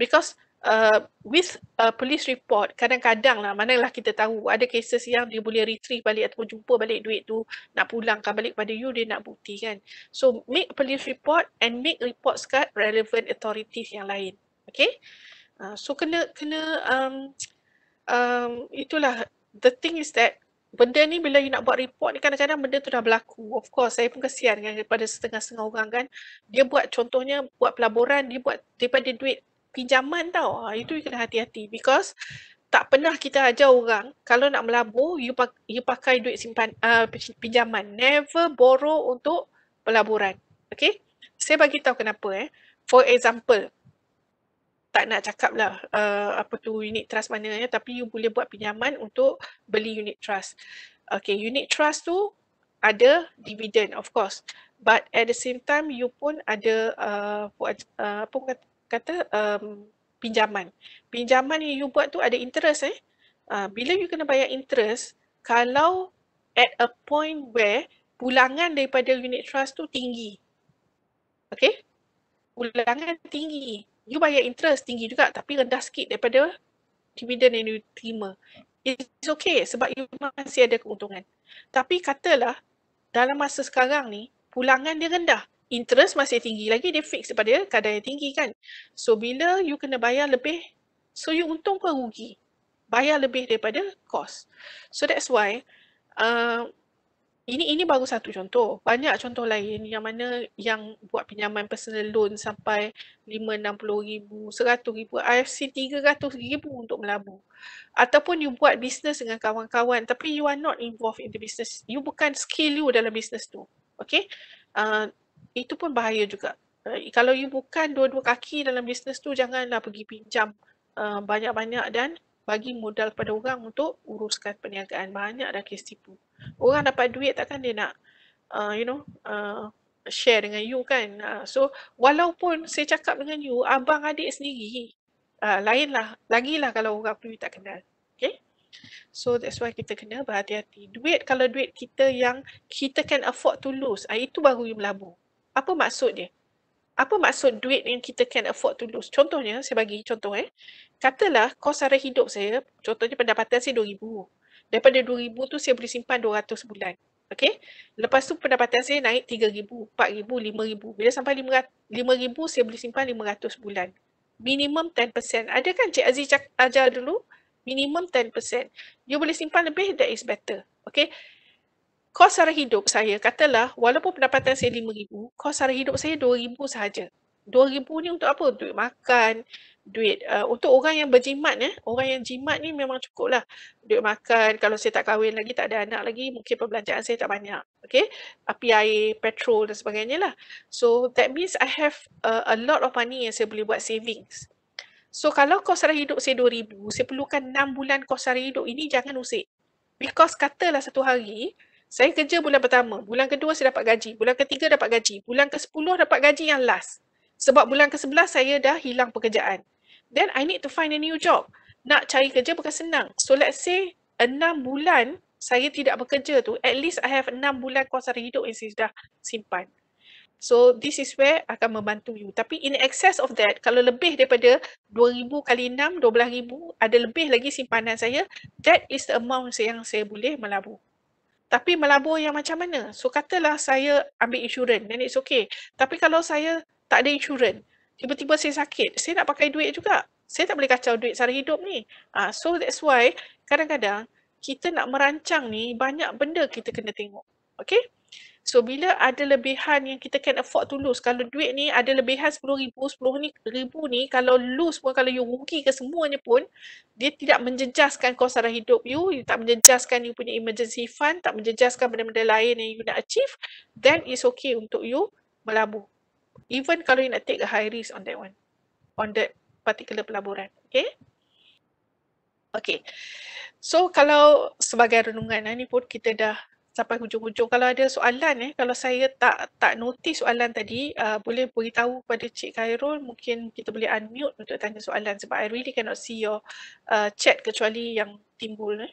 Because uh, with a police report kadang-kadang lah manalah kita tahu ada cases yang dia boleh retrieve balik ataupun jumpa balik duit tu nak pulangkan balik pada you dia nak bukti kan so make police report and make reports kat relevant authorities yang lain okay uh, so kena kena um, um, itulah the thing is that benda ni bila you nak buat report ni kadang-kadang benda tu dah berlaku of course saya pun kesian kan kepada setengah-setengah orang kan dia buat contohnya buat pelaburan dia buat daripada duit pinjaman tau. Ha, itu kena hati-hati because tak pernah kita ajar orang kalau nak melabur you, pak- you pakai duit simpan uh, pinjaman. Never borrow untuk pelaburan. Okay? Saya bagi tahu kenapa eh. For example, tak nak cakap lah uh, apa tu unit trust mana ya, tapi you boleh buat pinjaman untuk beli unit trust. Okay, unit trust tu ada dividend of course. But at the same time, you pun ada uh, buat, uh, apa kata, kata um, pinjaman. Pinjaman yang you buat tu ada interest eh. Uh, bila you kena bayar interest, kalau at a point where pulangan daripada unit trust tu tinggi. Okay? Pulangan tinggi. You bayar interest tinggi juga tapi rendah sikit daripada dividen yang you terima. It's okay sebab you masih ada keuntungan. Tapi katalah dalam masa sekarang ni, pulangan dia rendah interest masih tinggi lagi dia fix daripada kadar yang tinggi kan. So bila you kena bayar lebih, so you untung ke rugi? Bayar lebih daripada cost. So that's why uh, ini ini baru satu contoh. Banyak contoh lain yang mana yang buat pinjaman personal loan sampai RM560,000, RM100,000, I've seen RM300,000 untuk melabur. Ataupun you buat business dengan kawan-kawan tapi you are not involved in the business. You bukan skill you dalam business tu. Okay? Uh, itu pun bahaya juga. Uh, kalau you bukan dua-dua kaki dalam bisnes tu, janganlah pergi pinjam uh, banyak-banyak dan bagi modal pada orang untuk uruskan perniagaan. Banyak dah kes tipu. Orang dapat duit takkan dia nak, uh, you know, uh, share dengan you kan. Uh, so, walaupun saya cakap dengan you, abang adik sendiri, uh, lainlah, lagilah kalau orang tu you tak kenal. Okay? So that's why kita kena berhati-hati. Duit kalau duit kita yang kita can afford to lose, ah, itu baru you melabur apa maksud dia? Apa maksud duit yang kita can afford to lose? Contohnya, saya bagi contoh eh. Katalah kos sara hidup saya, contohnya pendapatan saya RM2,000. Daripada RM2,000 tu saya boleh simpan RM200 sebulan. Okay? Lepas tu pendapatan saya naik RM3,000, RM4,000, RM5,000. Bila sampai RM5,000, saya boleh simpan RM500 sebulan. Minimum 10%. Ada kan Cik Aziz ajar dulu? Minimum 10%. You boleh simpan lebih, that is better. Okay? kos sara hidup saya katalah walaupun pendapatan saya RM5,000, kos sara hidup saya RM2,000 sahaja. RM2,000 ni untuk apa? Duit makan, duit uh, untuk orang yang berjimat ya. Eh? Orang yang jimat ni memang cukup lah. Duit makan, kalau saya tak kahwin lagi, tak ada anak lagi, mungkin perbelanjaan saya tak banyak. Okay? Api air, petrol dan sebagainya lah. So that means I have uh, a lot of money yang saya boleh buat savings. So kalau kos sara hidup saya RM2,000, saya perlukan 6 bulan kos sara hidup ini jangan usik. Because katalah satu hari, saya kerja bulan pertama, bulan kedua saya dapat gaji, bulan ketiga dapat gaji, bulan ke-10 dapat gaji yang last. Sebab bulan ke-11 saya dah hilang pekerjaan. Then I need to find a new job. Nak cari kerja bukan senang. So let's say 6 bulan saya tidak bekerja tu, at least I have 6 bulan kuasa hidup yang saya dah simpan. So this is where akan membantu you. Tapi in excess of that, kalau lebih daripada 2,000 kali 6, 12,000, ada lebih lagi simpanan saya, that is the amount yang saya boleh melabur tapi melabur yang macam mana? So katalah saya ambil insurans, then it's okay. Tapi kalau saya tak ada insurans, tiba-tiba saya sakit, saya nak pakai duit juga. Saya tak boleh kacau duit sehari hidup ni. Uh, so that's why kadang-kadang kita nak merancang ni, banyak benda kita kena tengok. Okay? So bila ada lebihan yang kita can afford to lose. Kalau duit ni ada lebihan RM10,000, RM10,000 ni kalau lose pun, kalau you rugi ke semuanya pun, dia tidak menjejaskan kos arah hidup you, you tak menjejaskan you punya emergency fund, tak menjejaskan benda-benda lain yang you nak achieve, then it's okay untuk you melabur. Even kalau you nak take a high risk on that one. On that particular pelaburan. Okay? Okay. So kalau sebagai renungan ni pun kita dah sampai hujung-hujung kalau ada soalan eh kalau saya tak tak notice soalan tadi uh, boleh beritahu kepada Cik Khairul mungkin kita boleh unmute untuk tanya soalan sebab I really cannot see your uh, chat kecuali yang timbul eh.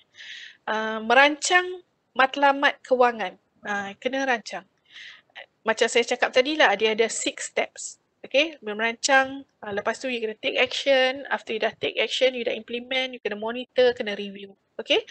uh, merancang matlamat kewangan uh, kena rancang macam saya cakap tadi lah dia ada six steps Okay, merancang, uh, lepas tu you kena take action, after you dah take action, you dah implement, you kena monitor, kena review. Okay,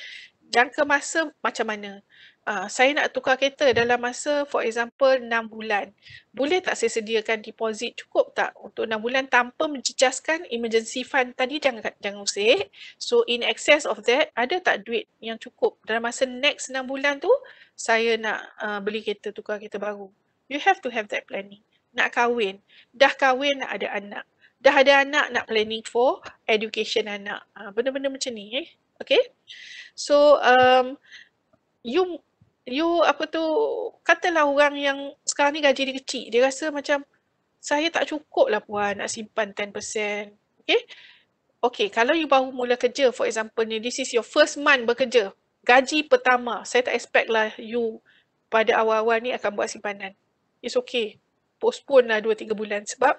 jangka masa macam mana? uh, saya nak tukar kereta dalam masa for example 6 bulan. Boleh tak saya sediakan deposit cukup tak untuk 6 bulan tanpa menjejaskan emergency fund tadi jangan jangan usik. So in excess of that, ada tak duit yang cukup dalam masa next 6 bulan tu saya nak uh, beli kereta tukar kereta baru. You have to have that planning. Nak kahwin, dah kahwin nak ada anak. Dah ada anak nak planning for education anak. Uh, benda-benda macam ni eh. Okay. So um, you you apa tu katalah orang yang sekarang ni gaji dia kecil dia rasa macam saya tak cukup lah puan nak simpan 10% okay okay kalau you baru mula kerja for example ni this is your first month bekerja gaji pertama saya tak expect lah you pada awal-awal ni akan buat simpanan it's okay postpone lah 2-3 bulan sebab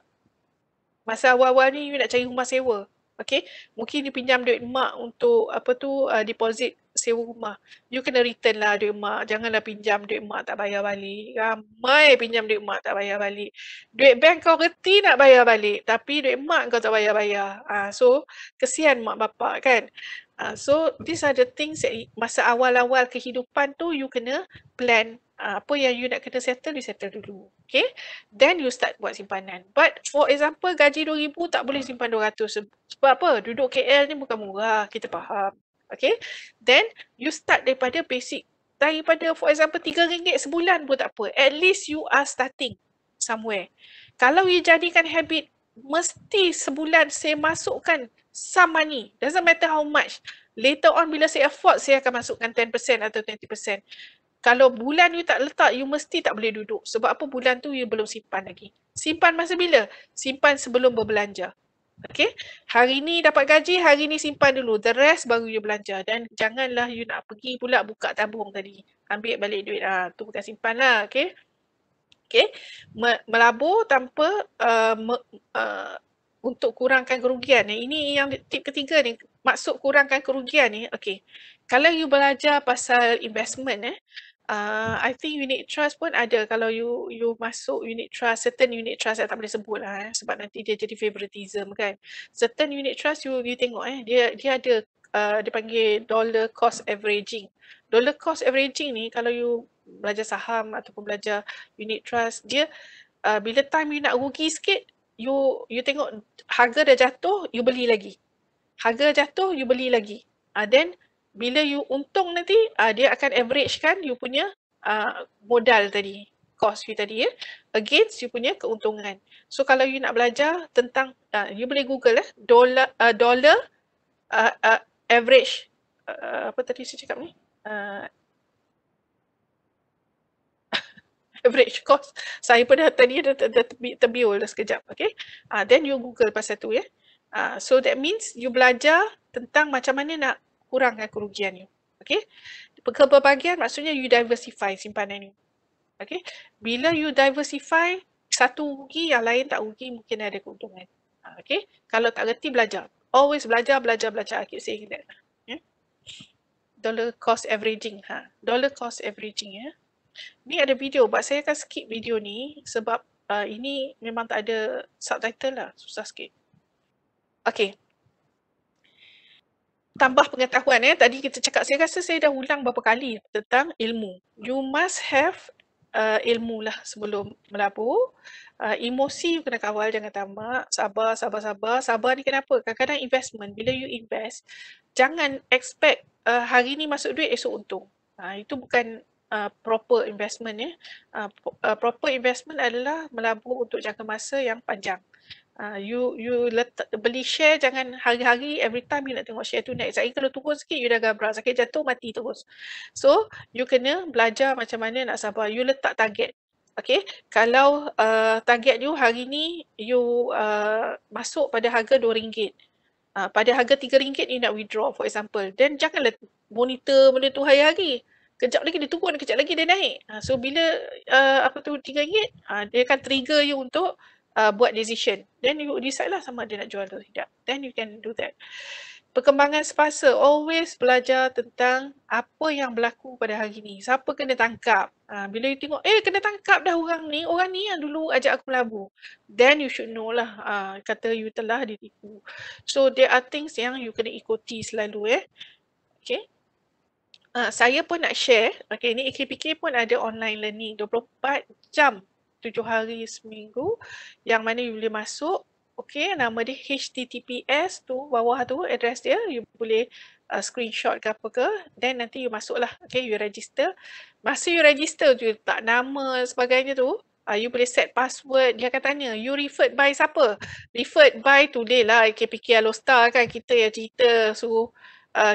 masa awal-awal ni you nak cari rumah sewa okay mungkin dipinjam duit mak untuk apa tu uh, deposit sewa rumah. You kena return lah duit mak. Janganlah pinjam duit mak tak bayar balik. Ramai pinjam duit mak tak bayar balik. Duit bank kau reti nak bayar balik. Tapi duit mak kau tak bayar-bayar. Uh, so, kesian mak bapak kan. Uh, so, these are the things that masa awal-awal kehidupan tu you kena plan. Uh, apa yang you nak kena settle, you settle dulu. Okay? Then you start buat simpanan. But for example, gaji RM2,000 tak boleh simpan RM200. Sebab apa? Duduk KL ni bukan murah. Kita faham. Okay. Then you start daripada basic. Daripada for example tiga ringgit sebulan pun tak apa. At least you are starting somewhere. Kalau you jadikan habit, mesti sebulan saya masukkan some money. Doesn't matter how much. Later on bila saya afford, saya akan masukkan 10% atau 20%. Kalau bulan you tak letak, you mesti tak boleh duduk. Sebab apa bulan tu you belum simpan lagi. Simpan masa bila? Simpan sebelum berbelanja. Okay. Hari ni dapat gaji, hari ni simpan dulu. The rest baru you belanja. Dan janganlah you nak pergi pula buka tabung tadi. Ambil balik duit. Ah, tu bukan simpan lah. Okay. Okay. Melabur tanpa uh, me, uh, untuk kurangkan kerugian. Ini yang tip ketiga ni. Maksud kurangkan kerugian ni. Okay. Kalau you belajar pasal investment eh. Uh, I think unit trust pun ada kalau you you masuk unit trust, certain unit trust saya tak boleh sebut lah eh, sebab nanti dia jadi favoritism kan. Certain unit trust you you tengok eh, dia dia ada uh, dia panggil dollar cost averaging. Dollar cost averaging ni kalau you belajar saham ataupun belajar unit trust, dia uh, bila time you nak rugi sikit, you you tengok harga dah jatuh, you beli lagi. Harga jatuh, you beli lagi. Uh, then bila you untung nanti uh, dia akan average kan you punya uh, modal tadi cost you tadi ya against you punya keuntungan. So kalau you nak belajar tentang uh, you boleh google lah eh, dollar uh, dollar uh, uh, average uh, apa tadi saya cakap ni? Uh, average cost. Saya pun dah tadi dah, dah, dah terbiul dah sekejap. Okay. Uh, then you google pasal tu ya. Yeah. Uh, so that means you belajar tentang macam mana nak kurangkan kerugian you. Okay. Kepelbagaian maksudnya you diversify simpanan you. Okay. Bila you diversify, satu rugi yang lain tak rugi mungkin ada keuntungan. Ha, okay. Kalau tak reti belajar. Always belajar, belajar, belajar. I keep saying that. Yeah. Dollar cost averaging. Ha. Dollar cost averaging. Yeah. Ni ada video but saya akan skip video ni sebab uh, ini memang tak ada subtitle lah. Susah sikit. Okay tambah pengetahuan eh tadi kita cakap saya rasa saya dah ulang berapa kali tentang ilmu you must have uh, ilmu lah sebelum melabur uh, emosi you kena kawal jangan tamak sabar sabar sabar sabar ni kenapa kadang-kadang investment bila you invest jangan expect uh, hari ni masuk duit esok untung uh, itu bukan Uh, proper investment ya. Yeah. Uh, uh, proper investment adalah melabur untuk jangka masa yang panjang. Ah, you you let, beli share jangan hari-hari every time you nak tengok share tu naik sekali kalau turun sikit you dah gabrak sakit jatuh mati terus so you kena belajar macam mana nak sabar you letak target Okay, kalau uh, target you hari ni you uh, masuk pada harga RM2. Uh, pada harga RM3 you nak withdraw for example. Then janganlah monitor benda tu hari-hari. Kejap lagi dia turun, kejap lagi dia naik. Uh, so bila uh, apa tu RM3, uh, dia akan trigger you untuk uh, buat decision. Then you decide lah sama ada nak jual atau tidak. Then you can do that. Perkembangan semasa, always belajar tentang apa yang berlaku pada hari ini. Siapa kena tangkap. Ha, bila you tengok, eh kena tangkap dah orang ni, orang ni yang dulu ajak aku melabu. Then you should know lah, ha, kata you telah ditipu. So there are things yang you kena ikuti selalu eh. Okay. Ha, saya pun nak share, okay ni AKPK pun ada online learning 24 jam tujuh hari seminggu yang mana you boleh masuk okey nama dia https tu bawah tu address dia you boleh uh, screenshot ke apa ke then nanti you masuklah okey you register masa you register tu tak nama sebagainya tu uh, you boleh set password dia akan tanya you referred by siapa referred by today lah KPK Alostar kan kita yang cerita suruh so, uh,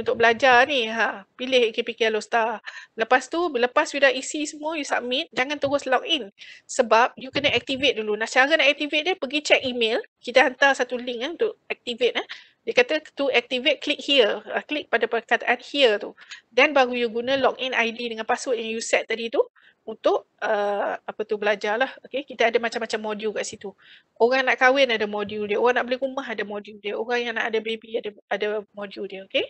untuk belajar ni ha pilih KPK Hello Star lepas tu lepas sudah isi semua you submit jangan terus log in sebab you kena activate dulu nah cara nak activate dia pergi check email kita hantar satu link eh, untuk activate eh dia kata to activate click here uh, click pada perkataan here tu then baru you guna login ID dengan password yang you set tadi tu untuk uh, apa tu belajar lah. Okay. Kita ada macam-macam modul kat situ. Orang nak kahwin ada modul dia. Orang nak beli rumah ada modul dia. Orang yang nak ada baby ada ada modul dia. Okay.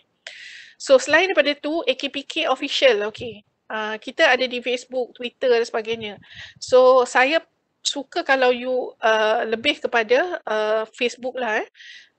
So selain daripada tu, AKPK official. Okay. Uh, kita ada di Facebook, Twitter dan sebagainya. So saya suka kalau you uh, lebih kepada uh, Facebook lah. Eh.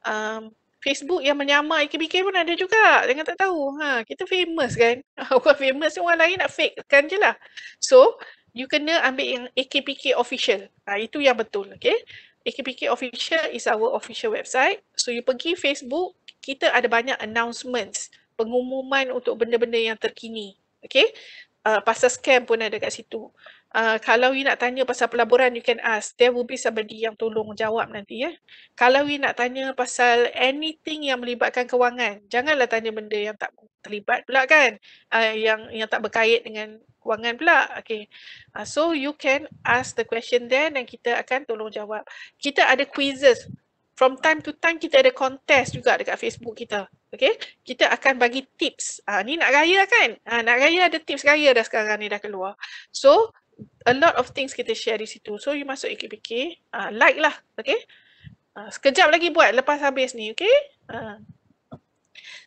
Um, Facebook yang menyamar IKBK pun ada juga. Jangan tak tahu. Ha, kita famous kan. Orang famous ni orang lain nak fake kan je lah. So, you kena ambil yang AKPK official. Ha, itu yang betul. Okay. AKPK official is our official website. So, you pergi Facebook, kita ada banyak announcements. Pengumuman untuk benda-benda yang terkini. Okay. Uh, ah, pasal scam pun ada kat situ. Ah, kalau you nak tanya pasal pelaburan, you can ask. There will be somebody yang tolong jawab nanti ya. Kalau you nak tanya pasal anything yang melibatkan kewangan, janganlah tanya benda yang tak terlibat pula kan. Uh, yang yang tak berkait dengan kewangan pula. Okay. Uh, ah, so you can ask the question then dan kita akan tolong jawab. Kita ada quizzes. From time to time kita ada contest juga dekat Facebook kita. Okay. Kita akan bagi tips. Uh, ni nak raya kan? Uh, nak raya ada tips raya dah sekarang ni dah keluar. So a lot of things kita share di situ. So you masuk IKPK, uh, ah, like lah, okay? Uh, sekejap lagi buat lepas habis ni, okay? Uh.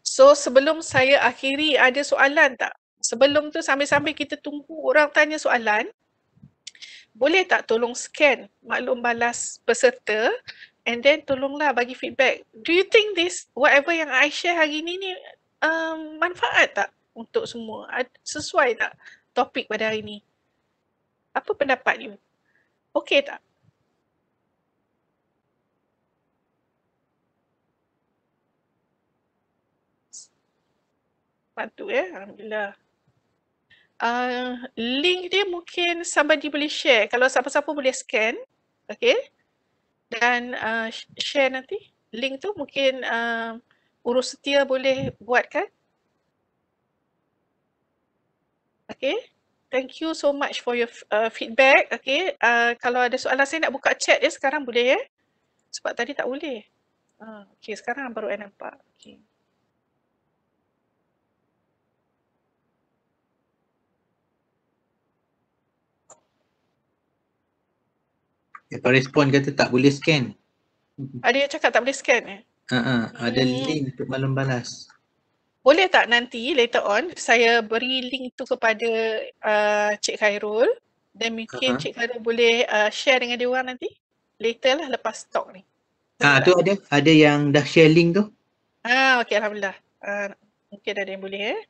So sebelum saya akhiri, ada soalan tak? Sebelum tu sambil-sambil kita tunggu orang tanya soalan, boleh tak tolong scan maklum balas peserta and then tolonglah bagi feedback. Do you think this whatever yang I share hari ni ni um, manfaat tak untuk semua? Sesuai tak topik pada hari ni? Apa pendapat you? Okey tak? Bantu ya, eh? Alhamdulillah. Uh, link dia mungkin somebody boleh share. Kalau siapa-siapa boleh scan. Okay. Dan uh, share nanti. Link tu mungkin uh, urus setia boleh buatkan. Okay thank you so much for your uh, feedback. Okay, uh, kalau ada soalan saya nak buka chat ya sekarang boleh ya? Sebab tadi tak boleh. Uh, okay, sekarang baru saya nampak. Okay.
Dia respon kata tak boleh scan.
Ada yang cakap tak boleh scan eh?
Uh-uh, ada hmm. link untuk malam balas
boleh tak nanti later on saya beri link tu kepada uh, Cik Khairul dan mungkin uh-huh. Cik Khairul boleh uh, share dengan dia orang nanti later lah lepas talk ni.
Ha tu ada ada yang dah share link tu.
Ha ah, okey alhamdulillah. Uh, mungkin ada yang boleh eh.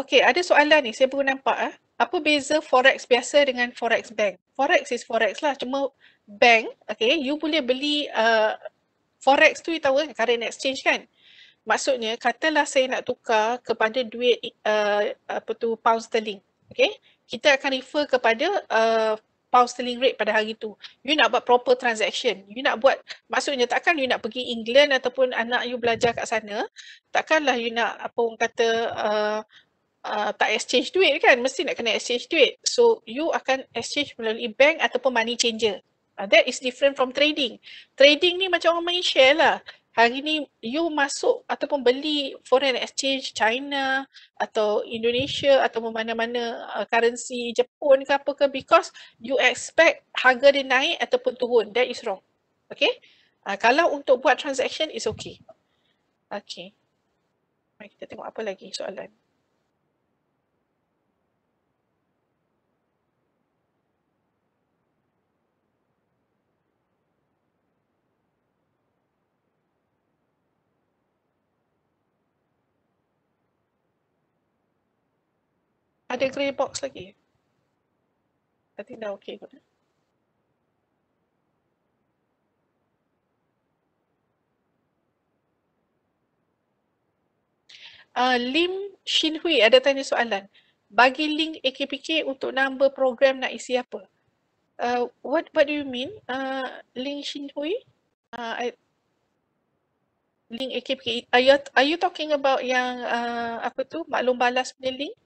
Okey ada soalan ni saya baru nampak ah. Apa beza forex biasa dengan forex bank? Forex is forex lah cuma bank okey you boleh beli uh, forex tu you tahu kan current exchange kan? Maksudnya katalah saya nak tukar kepada duit uh, apa tu pound sterling. Okay. Kita akan refer kepada uh, pound sterling rate pada hari itu. You nak buat proper transaction. You nak buat, maksudnya takkan you nak pergi England ataupun anak you belajar kat sana. Takkanlah you nak apa orang kata uh, uh, tak exchange duit kan? Mesti nak kena exchange duit. So you akan exchange melalui bank ataupun money changer. Uh, that is different from trading. Trading ni macam orang main share lah hari ni you masuk ataupun beli foreign exchange China atau Indonesia atau mana-mana uh, currency Jepun ke apa ke because you expect harga dia naik ataupun turun that is wrong okay uh, kalau untuk buat transaction is okay okay mari kita tengok apa lagi soalan Ada grey box lagi. I think dah okay kot. Uh, Lim Shin Hui ada tanya soalan. Bagi link AKPK untuk nombor program nak isi apa? Uh, what what do you mean? Uh, link Shin Hui? Uh, I, link AKPK? Are you, are you talking about yang uh, apa tu? Maklum balas punya link?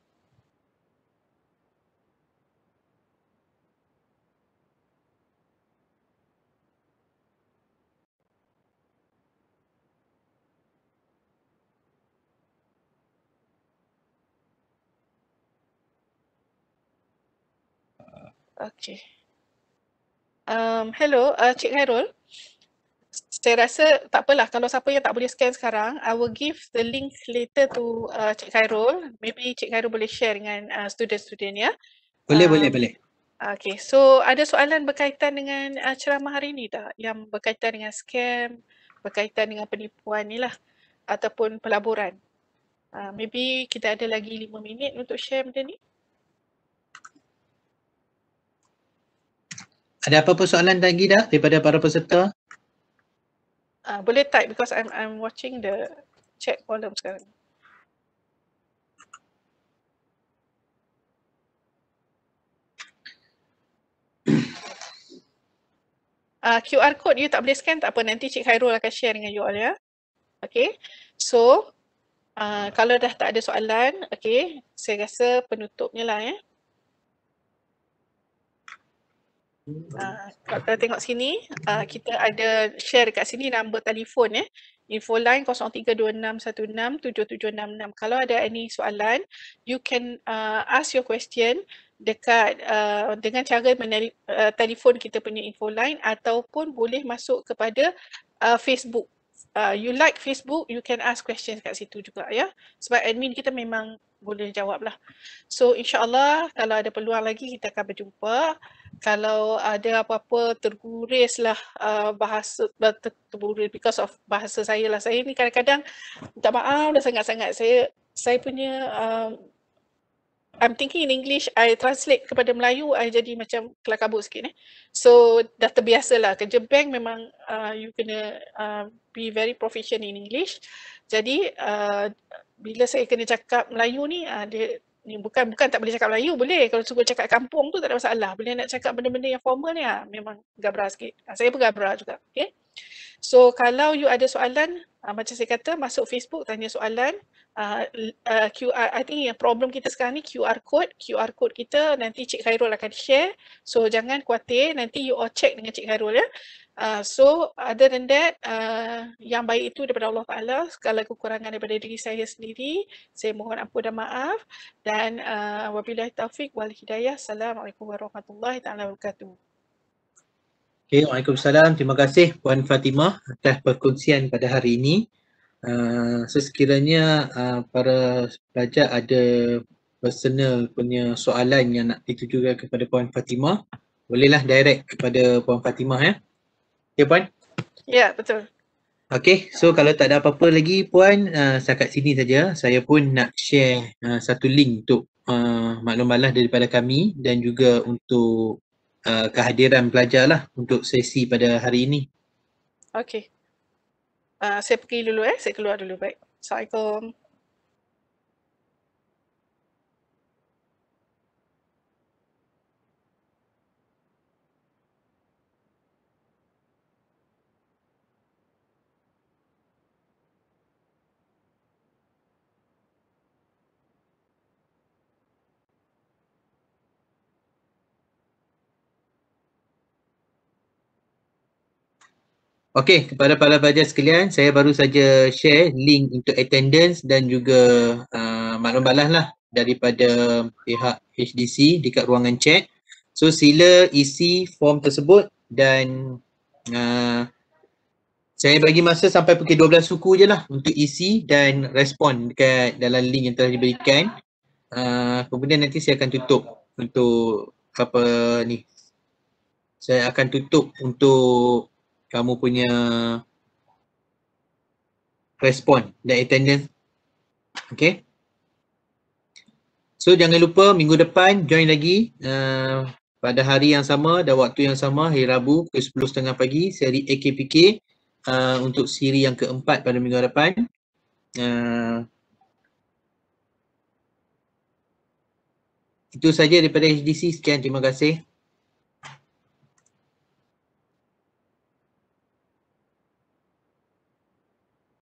Okay. Um, hello, uh, Cik Khairul. Saya rasa tak apalah kalau siapa yang tak boleh scan sekarang, I will give the link later to uh, Cik Khairul. Maybe Cik Khairul boleh share dengan uh, student-student ya.
Boleh, um, boleh, boleh.
Okay, so ada soalan berkaitan dengan uh, ceramah hari ini tak? Yang berkaitan dengan scam, berkaitan dengan penipuan ni lah. Ataupun pelaburan. Uh, maybe kita ada lagi lima minit untuk share benda ni.
Ada apa-apa soalan lagi dah daripada para peserta?
Uh, boleh type because I'm I'm watching the chat column sekarang. Uh, ah, QR code you tak boleh scan tak apa nanti Cik Khairul akan share dengan you all ya. Okay so uh, kalau dah tak ada soalan okay saya rasa penutupnya lah ya. Eh. Ah, hmm. kalau tengok sini, uh, kita ada share dekat sini nombor telefon eh. Info line 0326167766. Kalau ada any soalan, you can uh, ask your question dekat uh, dengan cara menelip, uh, telefon kita punya info line ataupun boleh masuk kepada uh, Facebook. Uh, you like Facebook, you can ask questions kat situ juga ya. Sebab admin kita memang boleh jawab lah. So insyaAllah kalau ada peluang lagi kita akan berjumpa. Kalau ada apa-apa terguris lah uh, bahasa, terguris because of bahasa saya lah. Saya ni kadang-kadang minta maaf dah sangat-sangat. Saya saya punya, uh, I'm thinking in English, I translate kepada Melayu, I jadi macam kelak kabut sikit ni. Eh. So dah terbiasa lah. Kerja bank memang uh, you kena uh, be very proficient in English. Jadi uh, bila saya kena cakap Melayu ni uh, dia ni bukan bukan tak boleh cakap Melayu boleh kalau suka cakap kampung tu tak ada masalah bila nak cakap benda-benda yang formal ni uh, memang gabra sikit uh, saya pun gabra juga Okay. so kalau you ada soalan uh, macam saya kata masuk Facebook tanya soalan uh, uh, QR I think yang problem kita sekarang ni QR code QR code kita nanti Cik Khairul akan share so jangan kuatir nanti you all check dengan Cik Khairul ya Uh, so other than that, uh, yang baik itu daripada Allah Ta'ala, segala kekurangan daripada diri saya sendiri, saya mohon ampun dan maaf. Dan uh, wabillahi taufiq wal hidayah. Assalamualaikum warahmatullahi ta'ala wabarakatuh.
Okay, Waalaikumsalam. Terima kasih Puan Fatimah atas perkongsian pada hari ini. Uh, so sekiranya uh, para pelajar ada personal punya soalan yang nak ditujukan kepada Puan Fatimah, bolehlah direct kepada Puan Fatimah ya. Ya Puan?
Ya yeah, betul.
Okay so kalau tak ada apa-apa lagi Puan uh, setakat sini saja saya pun nak share uh, satu link untuk uh, maklum balas daripada kami dan juga untuk uh, kehadiran pelajar lah untuk sesi pada hari ini.
Okay. Uh, saya pergi dulu eh. Saya keluar dulu. Baik. Assalamualaikum.
Okey, kepada para pelajar sekalian, saya baru saja share link untuk attendance dan juga uh, maklum balas lah daripada pihak HDC dekat ruangan chat. So sila isi form tersebut dan uh, saya bagi masa sampai pukul 12 suku je lah untuk isi dan respon dekat dalam link yang telah diberikan. Uh, kemudian nanti saya akan tutup untuk apa ni. Saya akan tutup untuk kamu punya respon dan attendance. Okay. So jangan lupa minggu depan join lagi uh, pada hari yang sama dan waktu yang sama hari Rabu pukul 10.30 pagi seri AKPK uh, untuk siri yang keempat pada minggu depan. Uh, itu saja daripada HDC. Sekian terima kasih.